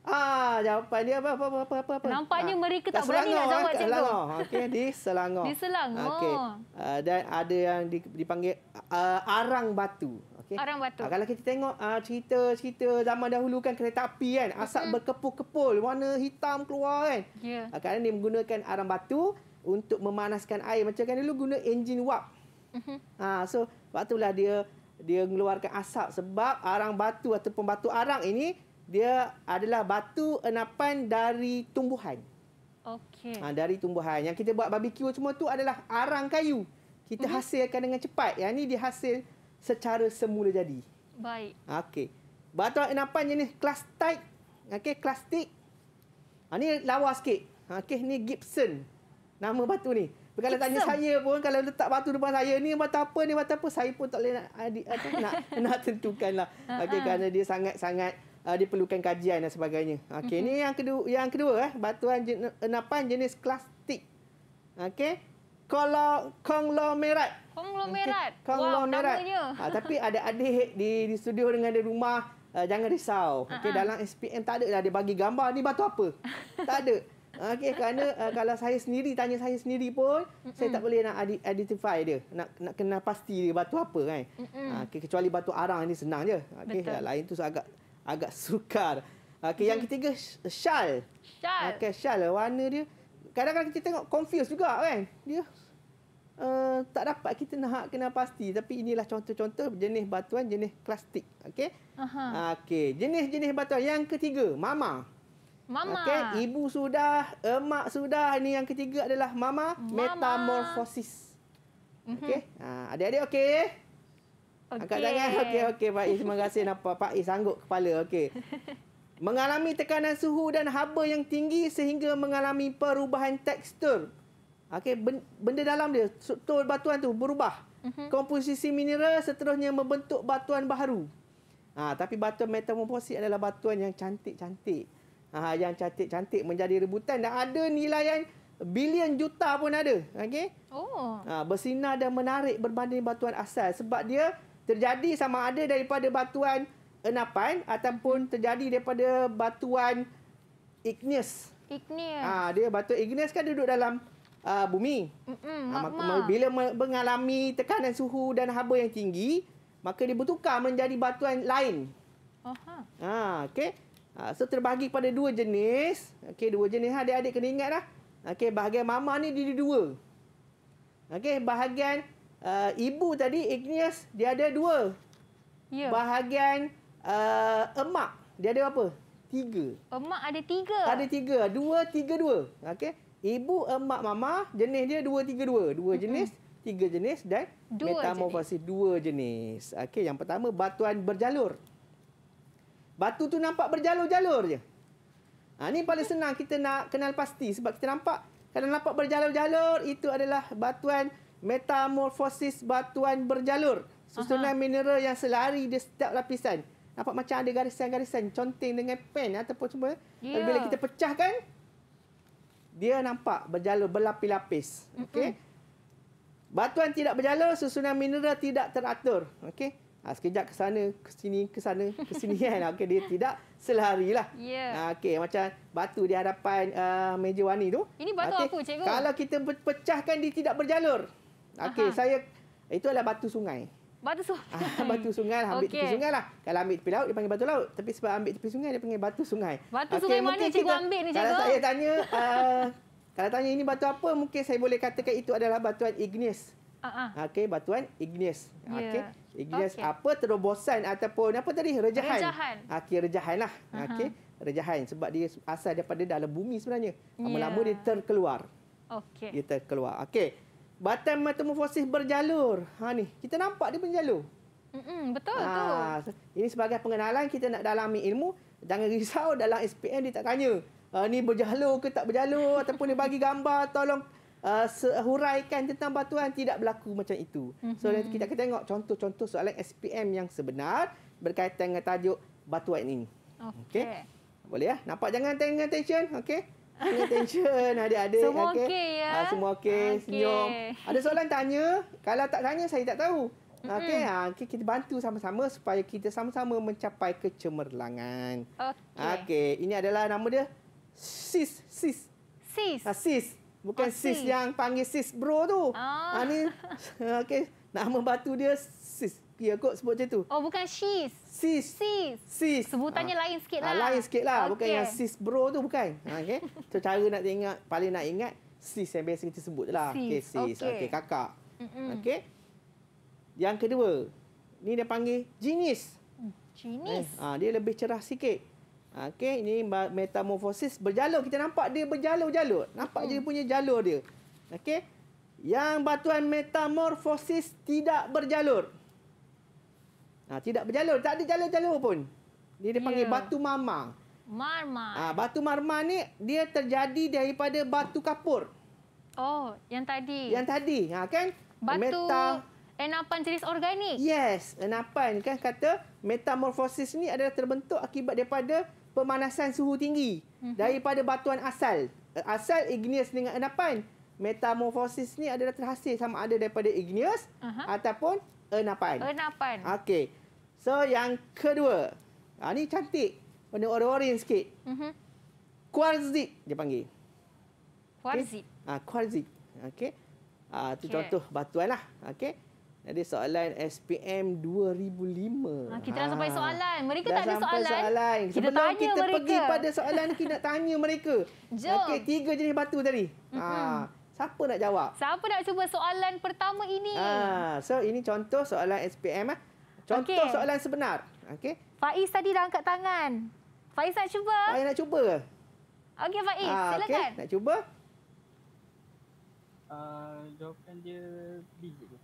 Ah, jawapan dia apa apa apa apa. apa. Nampaknya ah, mereka ah, tak berani nak jawab macam eh, tu. Okey, di Selangor. Di Selangor. Okey. Uh, dan ada yang dipanggil uh, Arang Batu. Okey. Arang Batu. Uh, kalau kita tengok cerita-cerita uh, zaman dahulu kan kereta api kan, asap hmm. berkepul-kepul, warna hitam keluar kan. Ya. Yeah. Uh, dia menggunakan arang batu untuk memanaskan air macam kan dulu guna enjin wap. Ha, mm-hmm. uh -huh. uh, so waktulah dia dia mengeluarkan asap sebab arang batu atau pembatu arang ini dia adalah batu enapan dari tumbuhan. Okey. Ha, dari tumbuhan. Yang kita buat barbecue semua tu adalah arang kayu. Kita uh-huh. hasilkan dengan cepat. Yang ini dihasil secara semula jadi. Baik. Okey. Batu enapan jenis klastik. Okey, klastik. Ha, ah, ini lawa sikit. Okey, ni Gibson. Nama batu ni. Kalau tanya saya pun, kalau letak batu depan saya, ni batu apa, ni batu apa, saya pun tak boleh nak, ah, nak, nak tentukan lah. Ha, Okey, ha. kerana dia sangat-sangat uh, dia kajian dan sebagainya. Okey, mm-hmm. ni yang kedua yang kedua eh batuan jen, enapan jenis klastik. Okey. Kalau konglomerat. Konglomerat. Okay. Konglomerat. Wow, uh, ah, tapi ada adik di di studio dengan di rumah uh, jangan risau. Okey, uh-huh. dalam SPM tak ada lah dia bagi gambar ni batu apa. tak ada. Okey kerana uh, kalau saya sendiri tanya saya sendiri pun Mm-mm. saya tak boleh nak identify dia nak nak kenal pasti dia batu apa kan. Uh, okay, kecuali batu arang ni senang je. Okey lain tu agak agak sukar. Okey, yang hmm. ketiga syal. Syal. Okay syal warna dia kadang-kadang kita tengok confuse juga kan. Dia uh, tak dapat kita nak kena pasti tapi inilah contoh-contoh jenis batuan jenis plastik. Okay. Aha. Okey, jenis-jenis batuan yang ketiga, mama. Mama. Okay ibu sudah, emak sudah. Ini yang ketiga adalah mama, mama. metamorphosis. Mhm. Okey. Ha, uh, adik-adik okey? Angkat okay. tangan. Okey, okey. Pak Is, terima kasih. Nampak. Pak Is, sanggup kepala. Okey. Mengalami tekanan suhu dan haba yang tinggi sehingga mengalami perubahan tekstur. Okey, benda dalam dia, struktur batuan tu berubah. Uh-huh. Komposisi mineral seterusnya membentuk batuan baru. Ha, tapi batuan metamorfosis adalah batuan yang cantik-cantik. Ha, yang cantik-cantik menjadi rebutan dan ada yang bilion juta pun ada. Okey? Oh. Ha, bersinar dan menarik berbanding batuan asal sebab dia terjadi sama ada daripada batuan enapan ataupun terjadi daripada batuan igneous. Igneous. Ah ha, dia batu igneous kan duduk dalam uh, bumi. Mm-mm, ah, Bila mengalami tekanan suhu dan haba yang tinggi, maka dia bertukar menjadi batuan lain. Aha. ha, okey. Ha, so terbahagi pada dua jenis. Okey, dua jenis lah. adik-adik kena ingatlah. Okey, bahagian mama ni dia dua. Okey, bahagian uh, ibu tadi igneous dia ada dua. Ya. Bahagian uh, emak dia ada apa? Tiga. Emak ada tiga. Ada tiga. Dua, tiga, dua. Okey. Ibu, emak, mama jenis dia dua, tiga, dua. Dua jenis, mm -hmm. tiga jenis dan metamorfosis jenis. dua jenis. Okey. Yang pertama batuan berjalur. Batu tu nampak berjalur-jalur je. Ha, ini paling senang kita nak kenal pasti sebab kita nampak kalau nampak berjalur-jalur itu adalah batuan metamorfosis batuan berjalur. Susunan Aha. mineral yang selari di setiap lapisan. Nampak macam ada garisan-garisan conteng dengan pen ataupun cuma. Yeah. Bila kita pecahkan, dia nampak berjalur berlapis-lapis. Mm-hmm. Okay. Batuan tidak berjalur, susunan mineral tidak teratur. Okay. Ha, sekejap ke sana, ke sini, ke sana, ke sini kan. Okay, dia tidak selari lah. Yeah. Ha, okay, macam batu di hadapan uh, meja warni tu. Ini batu okay. apa, cikgu? Kalau kita pecahkan, dia tidak berjalur. Okey, saya itu adalah batu sungai. Batu sungai. Ah, batu sungai lah. Ambil okay. tepi sungai lah. Kalau ambil tepi laut, dia panggil batu laut. Tapi sebab ambil tepi sungai, dia panggil batu sungai. Batu okay, sungai mana kita, cikgu ambil ni, cikgu? Kalau saya tanya, uh, kalau tanya ini batu apa, mungkin saya boleh katakan itu adalah batuan igneous. Uh-huh. Okey, batuan igneous. Yeah. Okey, igneous okay. apa terobosan ataupun apa tadi? Rejahan. Rejahan. Okey, rejahan lah. Uh-huh. Okey, rejahan. Sebab dia asal daripada dalam bumi sebenarnya. Lama-lama yeah. dia terkeluar. Okey. Dia terkeluar. Okey. Batan metamorfosis berjalur. Ha ni, kita nampak dia berjalur. Mm-mm, betul ha, tu. Ini sebagai pengenalan kita nak dalami ilmu. Jangan risau dalam SPM dia tak tanya. Uh, ni berjalur ke tak berjalur ataupun dia bagi gambar tolong uh, ah, huraikan tentang batuan tidak berlaku macam itu. Mm-hmm. So kita akan tengok contoh-contoh soalan SPM yang sebenar berkaitan dengan tajuk batuan ini. Okey. Okay. Boleh ya? Nampak jangan tengah tension, okey? Hanya tension adik-adik. Semua okey okay, ya? Ha, semua okey, okay. senyum. Ada soalan tanya? Kalau tak tanya, saya tak tahu. Ah, okey, mm-hmm. Ah, ha, okay, kita bantu sama-sama supaya kita sama-sama mencapai kecemerlangan. Okey. Okay. ini adalah nama dia. Sis, sis. Sis. Ha, sis. Bukan oh, sis. sis yang panggil sis bro tu. Oh. Ha, ni, okay. nama batu dia Ya, yeah, kot sebut macam tu. Oh, bukan sis. Sis. Sis. sis. Sebutannya ha. lain sikit lah. Ha, lain sikit lah. Okay. Bukan yang sis bro tu, bukan. Ha, okay. So, cara nak ingat, paling nak ingat, sis yang biasa kita sebut lah. Sis. Okay, sis. Okay, okay kakak. Mm-mm. Okay. Yang kedua, ni dia panggil jenis. Jenis. Hmm, ha, eh, ah, dia lebih cerah sikit. Okey, ini metamorfosis berjalur. Kita nampak dia berjalur-jalur. Nampak hmm. dia punya jalur dia. Okey. Yang batuan metamorfosis tidak berjalur. Ha, tidak berjalur. Tak ada jalur-jalur pun. Dia dipanggil yeah. batu marmar. Marmar. Ha, batu marmar ni dia terjadi daripada batu kapur. Oh, yang tadi. Yang tadi, ha, kan? Batu metal. enapan jenis organik. Yes, enapan. Kan kata metamorfosis ni adalah terbentuk akibat daripada pemanasan suhu tinggi. Mm -hmm. Daripada batuan asal. Asal igneous dengan enapan. Metamorfosis ni adalah terhasil sama ada daripada igneous uh -huh. ataupun enapan. Enapan. Okey. So yang kedua. Ha, ni cantik. Warna orang-orang sikit. Mm-hmm. Kuarzit dia panggil. Kuarzit? Okay. Ha, kuarzit. Okay. Ha, itu okay. contoh batuan lah. Okay. Jadi soalan SPM 2005. Ah, kita dah ha. sampai soalan. Mereka dah tak ada soalan. soalan. Kita Sebelum tanya kita mereka. pergi pada soalan, kita nak tanya mereka. Jom. Okey, tiga jenis batu tadi. Mm-hmm. Ha. Mhm. Siapa nak jawab? Siapa nak cuba soalan pertama ini? Ha. So, ini contoh soalan SPM. Ha. Eh. Contoh okay. soalan sebenar. Okey. Faiz tadi dah angkat tangan. Faiz nak cuba. Faiz nak cuba. Okey Faiz, ha, silakan. Okay. Nak cuba? Uh, jawapan dia B cikgu.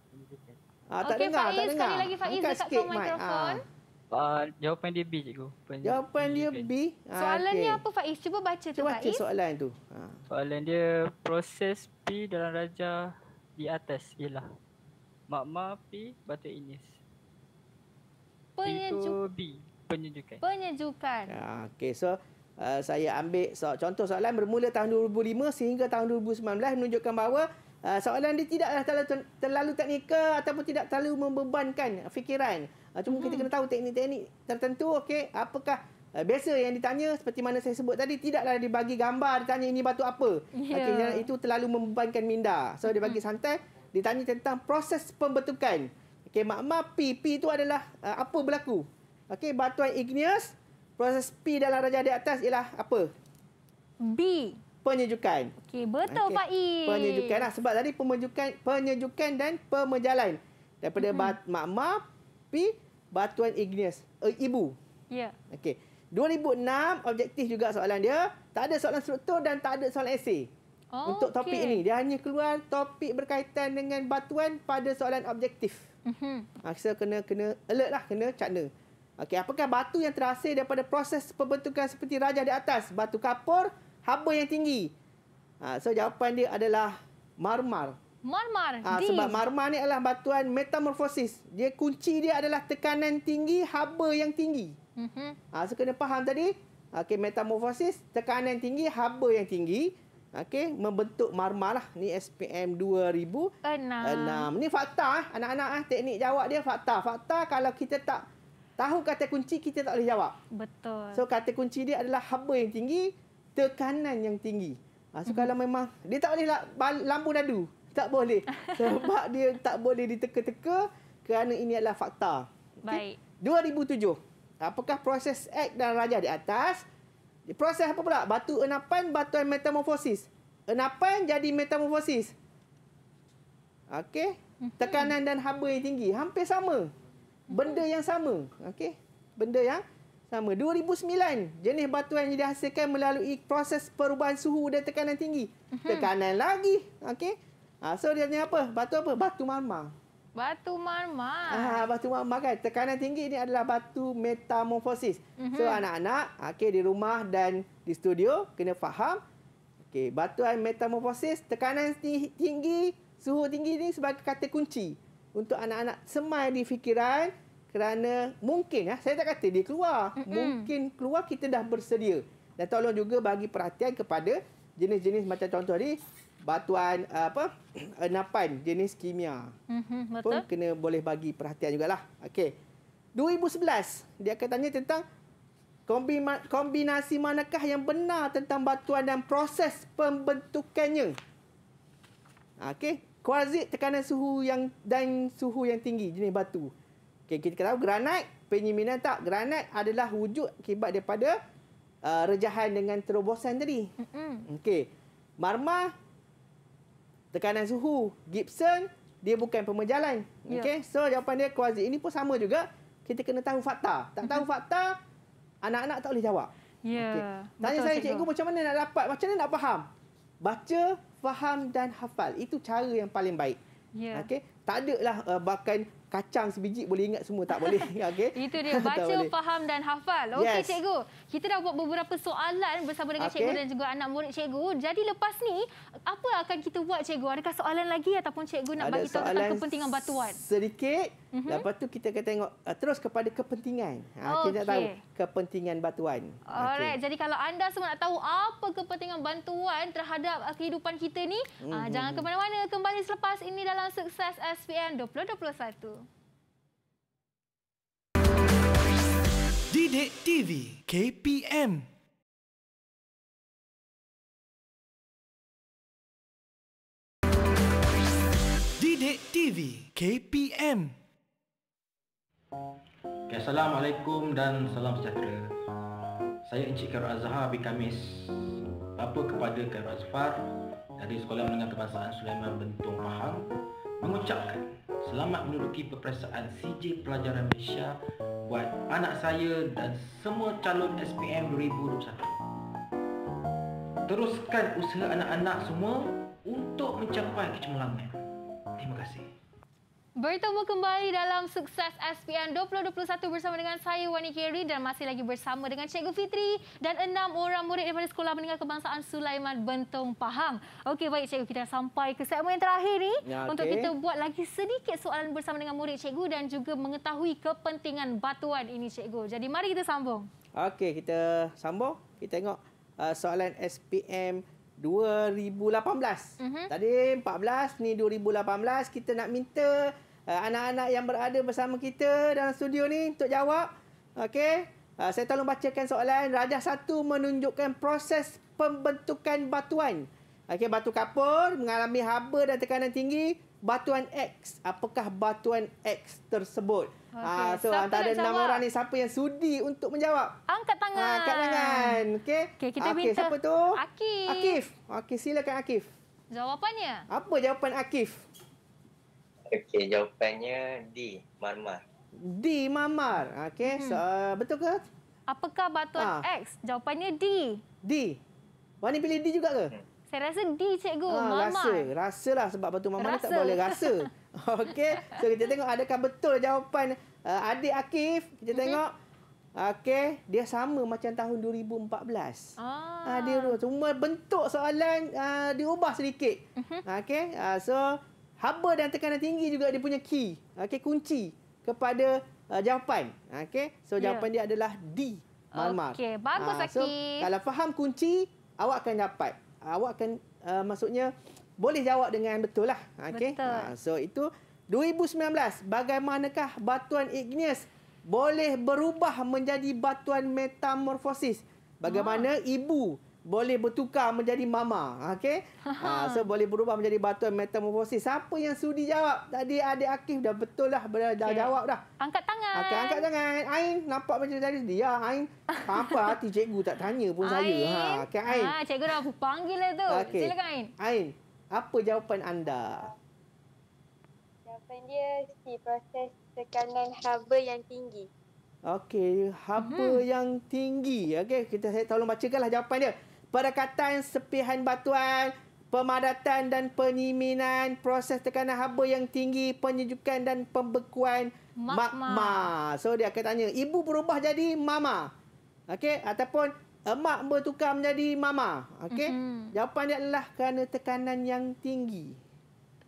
Ha, tak okay, dengar, tak dengar. Sekali lagi Faiz Angkat dekat mic. Ah. mikrofon. Ha. Uh, jawapan dia B cikgu. Jawapan, jawapan dia, B. Kan. Soalan okay. ni apa Faiz? Cuba baca tu Faiz. Cuba baca soalan tu. Ha. Soalan dia proses P dalam raja di atas ialah Makma P batu inis. Penyeju- itu B. Penyejukan. Penyejukan. Ya, okay. So, uh, saya ambil so, contoh soalan bermula tahun 2005 sehingga tahun 2019 menunjukkan bahawa uh, soalan ini tidak terlalu, terlalu teknikal ataupun tidak terlalu membebankan fikiran. Uh, cuma hmm. kita kena tahu teknik-teknik tertentu. Okay. Apakah uh, biasa yang ditanya seperti mana saya sebut tadi tidaklah dibagi gambar ditanya ini batu apa yeah. okay, itu terlalu membebankan minda so dia bagi hmm. santai ditanya tentang proses pembentukan Okey, magma P. P itu adalah uh, apa berlaku. Okey, batuan igneous. Proses P dalam rajah di atas ialah apa? B. Penyejukan. Okey, betul okay. Pak I. Penyejukan lah. Sebab tadi penyejukan, penyejukan dan pemenjalan. Daripada mm -hmm. magma P, batuan igneous. Uh, ibu. Ya. Yeah. Okey. 2006, objektif juga soalan dia. Tak ada soalan struktur dan tak ada soalan esay. Oh, untuk topik ini. Dia hanya keluar topik berkaitan dengan batuan pada soalan objektif. Mm-hmm. Ha, ah, kita kena kena alert lah, kena cakna. Okey, apakah batu yang terhasil daripada proses pembentukan seperti raja di atas? Batu kapur, haba yang tinggi. Ha, so, jawapan dia adalah marmar. Marmar. Ha, sebab marmar ni adalah batuan metamorfosis. Dia kunci dia adalah tekanan tinggi, haba yang tinggi. Mm-hmm. Ha, so, kena faham tadi. Okay metamorfosis, tekanan tinggi, haba yang tinggi. Okey, membentuk marmar lah. Ni SPM 2006. Enam. Ni fakta ah, anak-anak ah, teknik jawab dia fakta. Fakta kalau kita tak tahu kata kunci kita tak boleh jawab. Betul. So kata kunci dia adalah haba yang tinggi, tekanan yang tinggi. Ha, so mhm. kalau memang dia tak boleh lampu dadu, tak boleh. Sebab dia tak boleh diteka-teka kerana ini adalah fakta. Okay? Baik. 2007. Apakah proses ek dan raja di atas? proses apa pula? Batu enapan, batuan metamorfosis. Enapan jadi metamorfosis. Okey. Mhm. Tekanan dan haba yang tinggi. Hampir sama. Benda mhm. yang sama. Okey. Benda yang sama. 2009, jenis batuan yang dihasilkan melalui proses perubahan suhu dan tekanan tinggi. Mhm. Tekanan lagi. Okey. Ah, so, dia tanya apa? Batu apa? Batu marmar. Batu marmar. Ah, batu marmar kan. Tekanan tinggi ini adalah batu metamorfosis. Mm-hmm. So mhm. anak-anak, okey di rumah dan di studio kena faham. Okey, batu metamorfosis, tekanan tinggi, suhu tinggi ini sebagai kata kunci untuk anak-anak semai di fikiran kerana mungkin ya, saya tak kata dia keluar. Mm-hmm. Mungkin keluar kita dah bersedia. Dan tolong juga bagi perhatian kepada jenis-jenis macam contoh tadi batuan uh, apa enapan jenis kimia. Mm-hmm, betul. Pun kena boleh bagi perhatian jugalah. Okey. 2011 dia akan tanya tentang kombi kombinasi manakah yang benar tentang batuan dan proses pembentukannya. Okey, kuarzit tekanan suhu yang dan suhu yang tinggi jenis batu. Okey, kita tahu granit penyiminan tak Granit adalah wujud akibat daripada uh, rejahan dengan terobosan tadi. Mm-hmm. Okey. Marmar tekanan suhu. Gibson, dia bukan pemerjalan. Yeah. Okay? So, jawapan dia kuasi. Ini pun sama juga. Kita kena tahu fakta. Tak tahu mhm. fakta, anak-anak tak boleh jawab. Yeah. Okay. Tanya Betul, saya, cikgu. cikgu macam mana nak dapat? Macam mana nak faham? Baca, faham dan hafal. Itu cara yang paling baik. Yeah. Okay? Tak ada lah uh, bahkan kacang sebiji boleh ingat semua. Tak boleh. Okay? Itu dia. Baca, faham dan hafal. Okey, yes. cikgu. Kita dah buat beberapa soalan bersama dengan okay. cikgu dan juga anak murid cikgu. Jadi lepas ni, apa akan kita buat cikgu? Adakah soalan lagi ataupun cikgu nak bagi tahu tentang kepentingan batuan? Sedikit. Mm -hmm. Lepas tu kita akan tengok uh, terus kepada kepentingan. Ha, okay. Kita tahu kepentingan batuan. Alright. Okay. Jadi kalau anda semua nak tahu apa kepentingan bantuan terhadap uh, kehidupan kita ni, mm -hmm. jangan mhm. ke mana-mana. Kembali selepas ini dalam Sukses SPM 2021. Didik TV KPM Didik TV KPM okay, Assalamualaikum dan salam sejahtera Saya Encik Karun Azhar bin Kamis Bapa kepada Karun Azfar Dari Sekolah Menengah Kebangsaan Sulaiman Bentong Pahang mengucapkan selamat menduduki peperiksaan CJ Pelajaran Malaysia buat anak saya dan semua calon SPM 2021. Teruskan usaha anak-anak semua untuk mencapai kecemerlangan. Terima kasih. Bertemu kembali dalam sukses SPM 2021 bersama dengan saya Wani Kerry dan masih lagi bersama dengan Cikgu Fitri dan enam orang murid daripada Sekolah Menengah Kebangsaan Sulaiman Bentong Pahang. Okey baik Cikgu kita sampai ke segmen yang terakhir ni okay. Ya, untuk kita buat lagi sedikit soalan bersama dengan murid Cikgu dan juga mengetahui kepentingan batuan ini Cikgu. Jadi mari kita sambung. Okey kita sambung. Kita tengok uh, soalan SPM 2018. Uh-huh. Tadi 14 ni 2018 kita nak minta Eh, anak-anak yang berada bersama kita dalam studio ni untuk jawab. Okey. Eh, saya tolong bacakan soalan. Rajah satu menunjukkan proses pembentukan batuan. Okey, batu kapur mengalami haba dan tekanan tinggi. Batuan X. Apakah batuan X tersebut? Okay. Ha, ah, so antara enam orang ni siapa yang sudi untuk menjawab? Angkat tangan. Ha, angkat tangan. Okey. Okay, kita okay, minta siapa tu? Akif. Akif. Okey, silakan Akif. Jawapannya? Apa jawapan Akif? Okey, jawapannya D, marmar. D, marmar. Okey, hmm. so, uh, betul ke? Apakah batuan ha. X? Jawapannya D. D. Wani pilih D juga ke? Hmm. Saya rasa D, cikgu. Ha, marmar. Rasa. Rasalah sebab batu marmar rasa. tak boleh rasa. Okey, so kita tengok adakah betul jawapan uh, adik Akif. Kita hmm. tengok. Okey, dia sama macam tahun 2014. Ah, ha, dia cuma ah. bentuk soalan uh, diubah sedikit. Uh mhm. -huh. Okey, uh, so haba dan tekanan tinggi juga dia punya key okey kunci kepada uh, jawapan okey so ya. jawapan dia adalah D marmar okey bagus Akif uh, so, kalau faham kunci awak akan dapat awak akan uh, maksudnya boleh jawab dengan betul lah okey uh, so itu 2019 bagaimanakah batuan igneous boleh berubah menjadi batuan metamorfosis bagaimana ha. ibu boleh bertukar menjadi mama. okay? Ha, ah, so boleh berubah menjadi batu metamorfosis. Siapa yang sudi jawab? Tadi Adik Akif dah betul lah, dah, dah okay. jawab dah. Angkat tangan. Okay, angkat tangan. Ain nampak macam tadi dia Ain. Apa hati cikgu tak tanya pun Ain. saya. Ha, okay, Ain. Ha, ah, cikgu dah panggil dah tu. Okay. Silakan Ain. Ain, apa jawapan anda? Jawapan dia si proses tekanan haba yang tinggi. Okey, haba -hmm. yang tinggi. Okey, kita saya tolong bacakanlah jawapan dia perekatan sepihan batuan, pemadatan dan penyiminan, proses tekanan haba yang tinggi, penyejukan dan pembekuan magma. magma. So dia akan tanya, ibu berubah jadi mama. Okey, ataupun emak eh, bertukar menjadi mama. Okey. Mm-hmm. Jawapan dia adalah kerana tekanan yang tinggi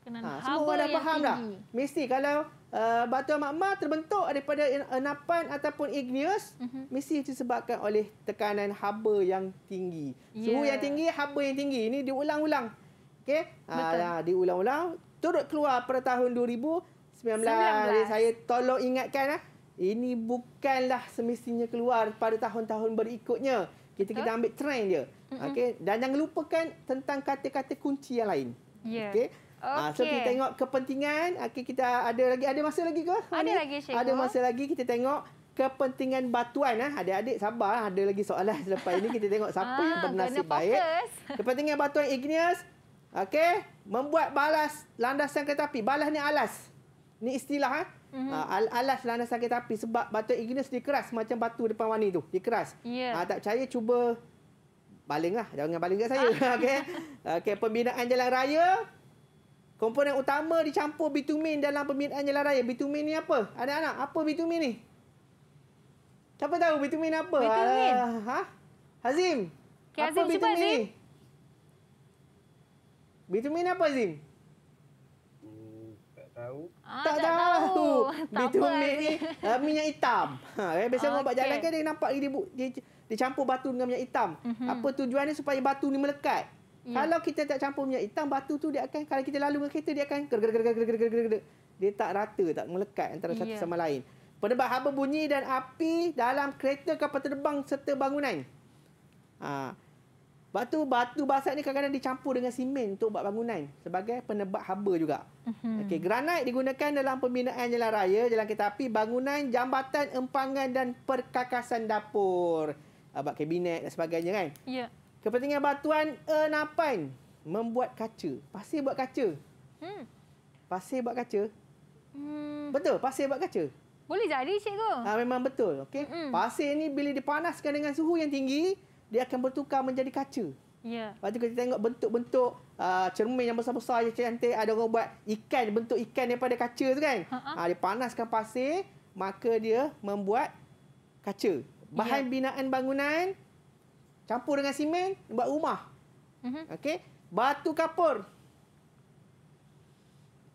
berkenaan ha, haba semua orang dah dah. Mesti kalau uh, batu magma terbentuk daripada enapan ataupun igneous, uh mhm. -huh. mesti disebabkan oleh tekanan haba yang tinggi. Yeah. Suhu yang tinggi, haba yang tinggi. Ini diulang-ulang. okay? Ha, ah, diulang-ulang. Turut keluar pada tahun 2019. Jadi saya tolong ingatkan, uh, ini bukanlah semestinya keluar pada tahun-tahun berikutnya. Kita kita ambil trend dia. Mm -mm. Okey, dan jangan lupakan tentang kata-kata kunci yang lain. Yeah. Okey. Okay. Uh, so kita tengok kepentingan. Okay, ah, kita ada lagi ada masa lagi ke? Ada lagi Cikgu. Ada masa lagi kita tengok kepentingan batuan. Eh. Adik-adik sabar. Ah. Ada lagi soalan selepas ini. Kita tengok siapa yang bernasib baik. Kepentingan batuan igneous. Okey. Membuat balas landasan kereta api. Balas ni alas. Ni istilah. Eh. Mm-hmm. Uh, alas landasan kereta api. Sebab batu igneous dia keras. Macam batu depan warni tu. Dia keras. Yeah. Ya. Uh, tak percaya cuba baling lah. Jangan baling kat saya. Okey. Okey. Pembinaan jalan raya. Komponen utama dicampur bitumen dalam pembinaan jalan raya. Bitumen ni apa? Anak-anak, apa bitumen ni? Siapa tahu bitumen apa? Bitumen. Ah, ha? Hazim. Okay, apa Azim, bitumen ni? Bitumen apa, Hazim? Hmm, tak tahu. Ah, tak, tak tahu. tahu. Bitumen ni eh, minyak hitam. Ha, eh, biasanya okay. orang jalan kan dia nampak dia, dia, dia campur batu dengan minyak hitam. Mm-hmm. Apa tujuannya supaya batu ni melekat. Yeah. Kalau kita tak campur minyak hitam, batu tu dia akan, kalau kita lalu dengan kereta, dia akan ger ger ger ger ger ger ger Dia tak rata, tak melekat antara yeah. satu sama lain. Penebab haba bunyi dan api dalam kereta kapal terbang serta bangunan. Ha. Batu batu basah ni kadang-kadang dicampur dengan simen untuk buat bangunan sebagai penebab haba juga. Mm-hmm. Okey, granat digunakan dalam pembinaan jalan raya, jalan kereta api, bangunan, jambatan, empangan dan perkakasan dapur. Abad kabinet dan sebagainya kan? Ya. Yeah. Kepentingan batuan enapan membuat kaca. Pasir buat kaca. Hmm. Pasir buat kaca. Hmm. Betul, pasir buat kaca. Boleh jadi, cikgu. Ah, memang betul. Okay? Hmm. Pasir ni bila dipanaskan dengan suhu yang tinggi, dia akan bertukar menjadi kaca. Ya. Lepas tu kita tengok bentuk-bentuk uh, cermin yang besar-besar yang cantik. Ada orang buat ikan, bentuk ikan daripada kaca tu kan. Ha, dia panaskan pasir, maka dia membuat kaca. Bahan ya. binaan bangunan, campur dengan simen buat rumah. mm Okey, batu kapur.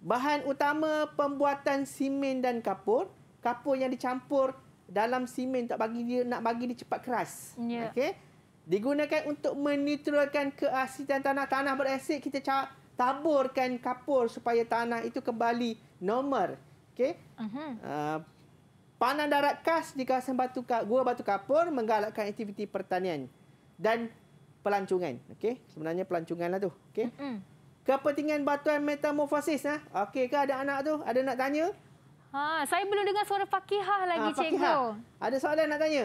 Bahan utama pembuatan simen dan kapur, kapur yang dicampur dalam simen tak bagi dia nak bagi dia cepat keras. Yeah. Okey. Digunakan untuk menetralkan keasidan tanah. Tanah berasid kita taburkan kapur supaya tanah itu kembali normal. Okey. Uh-huh. Mhm. Uh, ah, panah darat khas di kawasan batu ka- gua batu kapur menggalakkan aktiviti pertanian dan pelancongan. Okey, sebenarnya pelancunganlah tu. Okey. Mm-hmm. Kepentingan batuan metamorfosis ah. Ha? Okey ke ada anak tu? Ada nak tanya? Ha, saya belum dengar suara Fakihah lagi ha, cikgu. Ada soalan nak tanya?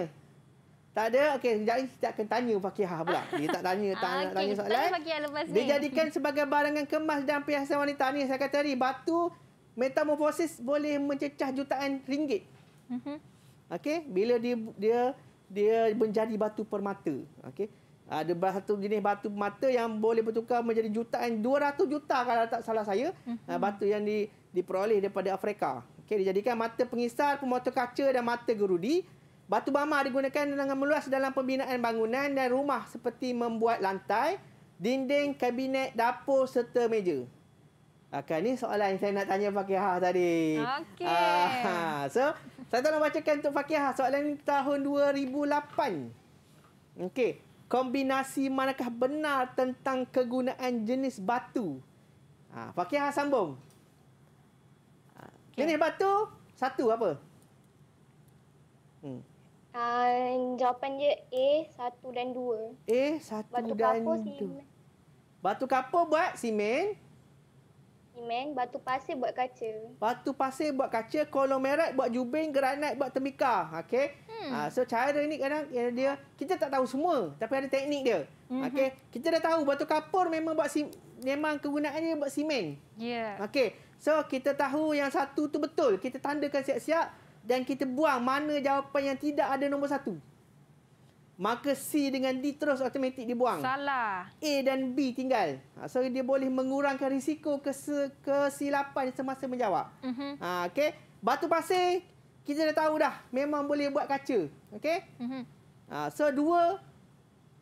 Tak ada. Okey, sekejap ni kita akan tanya Fakihah pula. Dia tak tanya, tak ah, nak okay, tanya soalan. Tanya Fakihah Dijadikan sebagai barangan kemas dan perhiasan wanita ni. Saya kata tadi, batu metamorfosis boleh mencecah jutaan ringgit. mm Okey, bila dia, dia dia menjadi batu permata. Okey. Ada batu jenis batu permata yang boleh bertukar menjadi jutaan 200 juta kalau tak salah saya, mm-hmm. batu yang di, diperoleh daripada Afrika. Okey, dijadikan mata pengisar, pemotong kaca dan mata gerudi. Batu bama digunakan dengan meluas dalam pembinaan bangunan dan rumah seperti membuat lantai, dinding, kabinet, dapur serta meja. Akan okay, ni soalan yang saya nak tanya pakai Fakihah tadi. Okey. Uh, so saya tolong bacakan untuk Fakihah soalan ini tahun 2008. Okey. Kombinasi manakah benar tentang kegunaan jenis batu? Ha, Fakihah sambung. Ha, okay. Jenis batu, satu apa? Hmm. Uh, jawapan dia A, satu dan dua. A, satu batu dan dua. Batu kapur buat simen semen, batu pasir buat kaca. Batu pasir buat kaca, konglomerat buat jubing, granat buat temika. Okey. Hmm. Ha, so cara ni kadang dia kita tak tahu semua tapi ada teknik dia. hmm Okey. Kita dah tahu batu kapur memang buat si, memang kegunaannya buat semen. Ya. Yeah. Okey. So kita tahu yang satu tu betul. Kita tandakan siap-siap dan kita buang mana jawapan yang tidak ada nombor satu maka C dengan D terus automatik dibuang. Salah. A dan B tinggal. Ha, so, dia boleh mengurangkan risiko kesilapan semasa menjawab. Uh mhm. -huh. Ha, okey. Batu pasir, kita dah tahu dah. Memang boleh buat kaca. Okey. Uh mhm. -huh. Ha, so, dua...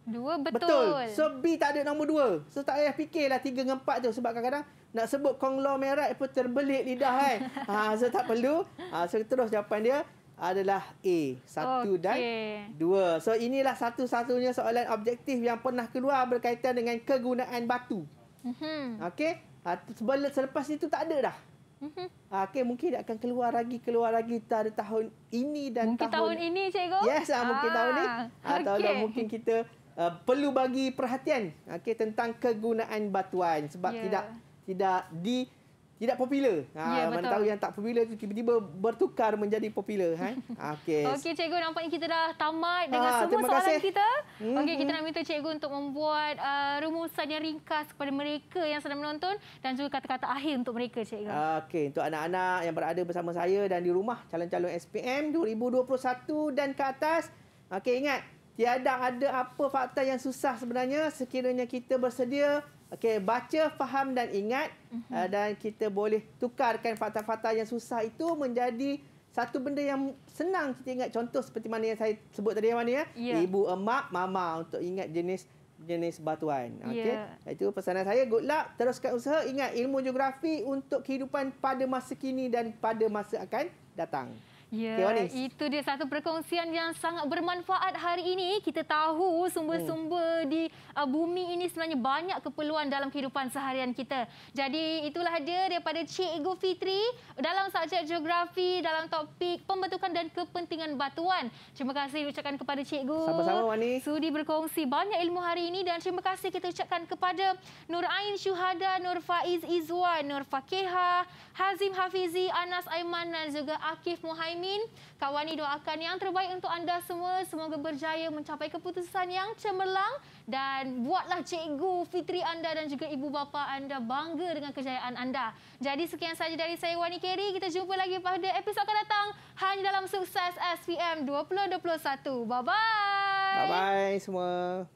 Dua betul. betul. So, B tak ada nombor dua. So, tak payah fikirlah tiga dengan empat tu. Sebab kadang-kadang nak sebut konglomerat pun terbelit lidah kan. ha, so, tak perlu. Ha, so, terus jawapan dia adalah A. Satu okay. dan dua. So, inilah satu-satunya soalan objektif yang pernah keluar berkaitan dengan kegunaan batu. Mm-hmm. Okey? Ha, selepas itu tak ada dah. Mm-hmm. Okey, mungkin akan keluar lagi, keluar lagi pada tahun ini dan mungkin tahun... Mungkin tahun ini, cikgu? Yes, ha, ah. mungkin tahun ini. Atau mungkin kita uh, perlu bagi perhatian okay, tentang kegunaan batuan. Sebab yeah. tidak tidak di tidak popular. Ha, ya, mana tahu yang tak popular itu tiba-tiba bertukar menjadi popular. Ha? Okey, okay, cikgu nampaknya kita dah tamat ha, dengan ha, semua soalan kasih. kita. Hmm, Okey, mm -hmm. kita nak minta cikgu untuk membuat uh, rumusan yang ringkas kepada mereka yang sedang menonton dan juga kata-kata akhir untuk mereka, cikgu. Okey, untuk anak-anak yang berada bersama saya dan di rumah calon-calon SPM 2021 dan ke atas. Okey, ingat, tiada ada apa fakta yang susah sebenarnya sekiranya kita bersedia Okey, baca, faham dan ingat uh-huh. uh, dan kita boleh tukarkan fakta-fakta yang susah itu menjadi satu benda yang senang kita ingat. Contoh seperti mana yang saya sebut tadi yang mana ya? Yeah. Ibu, emak, mama untuk ingat jenis jenis batuan. Okey. Yeah. Itu pesanan saya. Good luck. Teruskan usaha ingat ilmu geografi untuk kehidupan pada masa kini dan pada masa akan datang. Ya, itu dia satu perkongsian yang sangat bermanfaat hari ini. Kita tahu sumber-sumber hmm. di uh, bumi ini sebenarnya banyak keperluan dalam kehidupan seharian kita. Jadi itulah dia daripada Cikgu Fitri dalam subjek geografi, dalam topik pembentukan dan kepentingan batuan. Terima kasih diucapkan kepada Cikgu. Sama-sama Wani. Sudi berkongsi banyak ilmu hari ini dan terima kasih kita ucapkan kepada Nur Ain Syuhada, Nur Faiz Izwan, Nur Fakihah, Hazim Hafizi, Anas Aiman dan juga Akif Muhaimin Muhaimin. Kawani doakan yang terbaik untuk anda semua. Semoga berjaya mencapai keputusan yang cemerlang dan buatlah cikgu fitri anda dan juga ibu bapa anda bangga dengan kejayaan anda. Jadi sekian sahaja dari saya Wani Keri. Kita jumpa lagi pada episod akan datang hanya dalam sukses SPM 2021. Bye-bye. Bye-bye semua.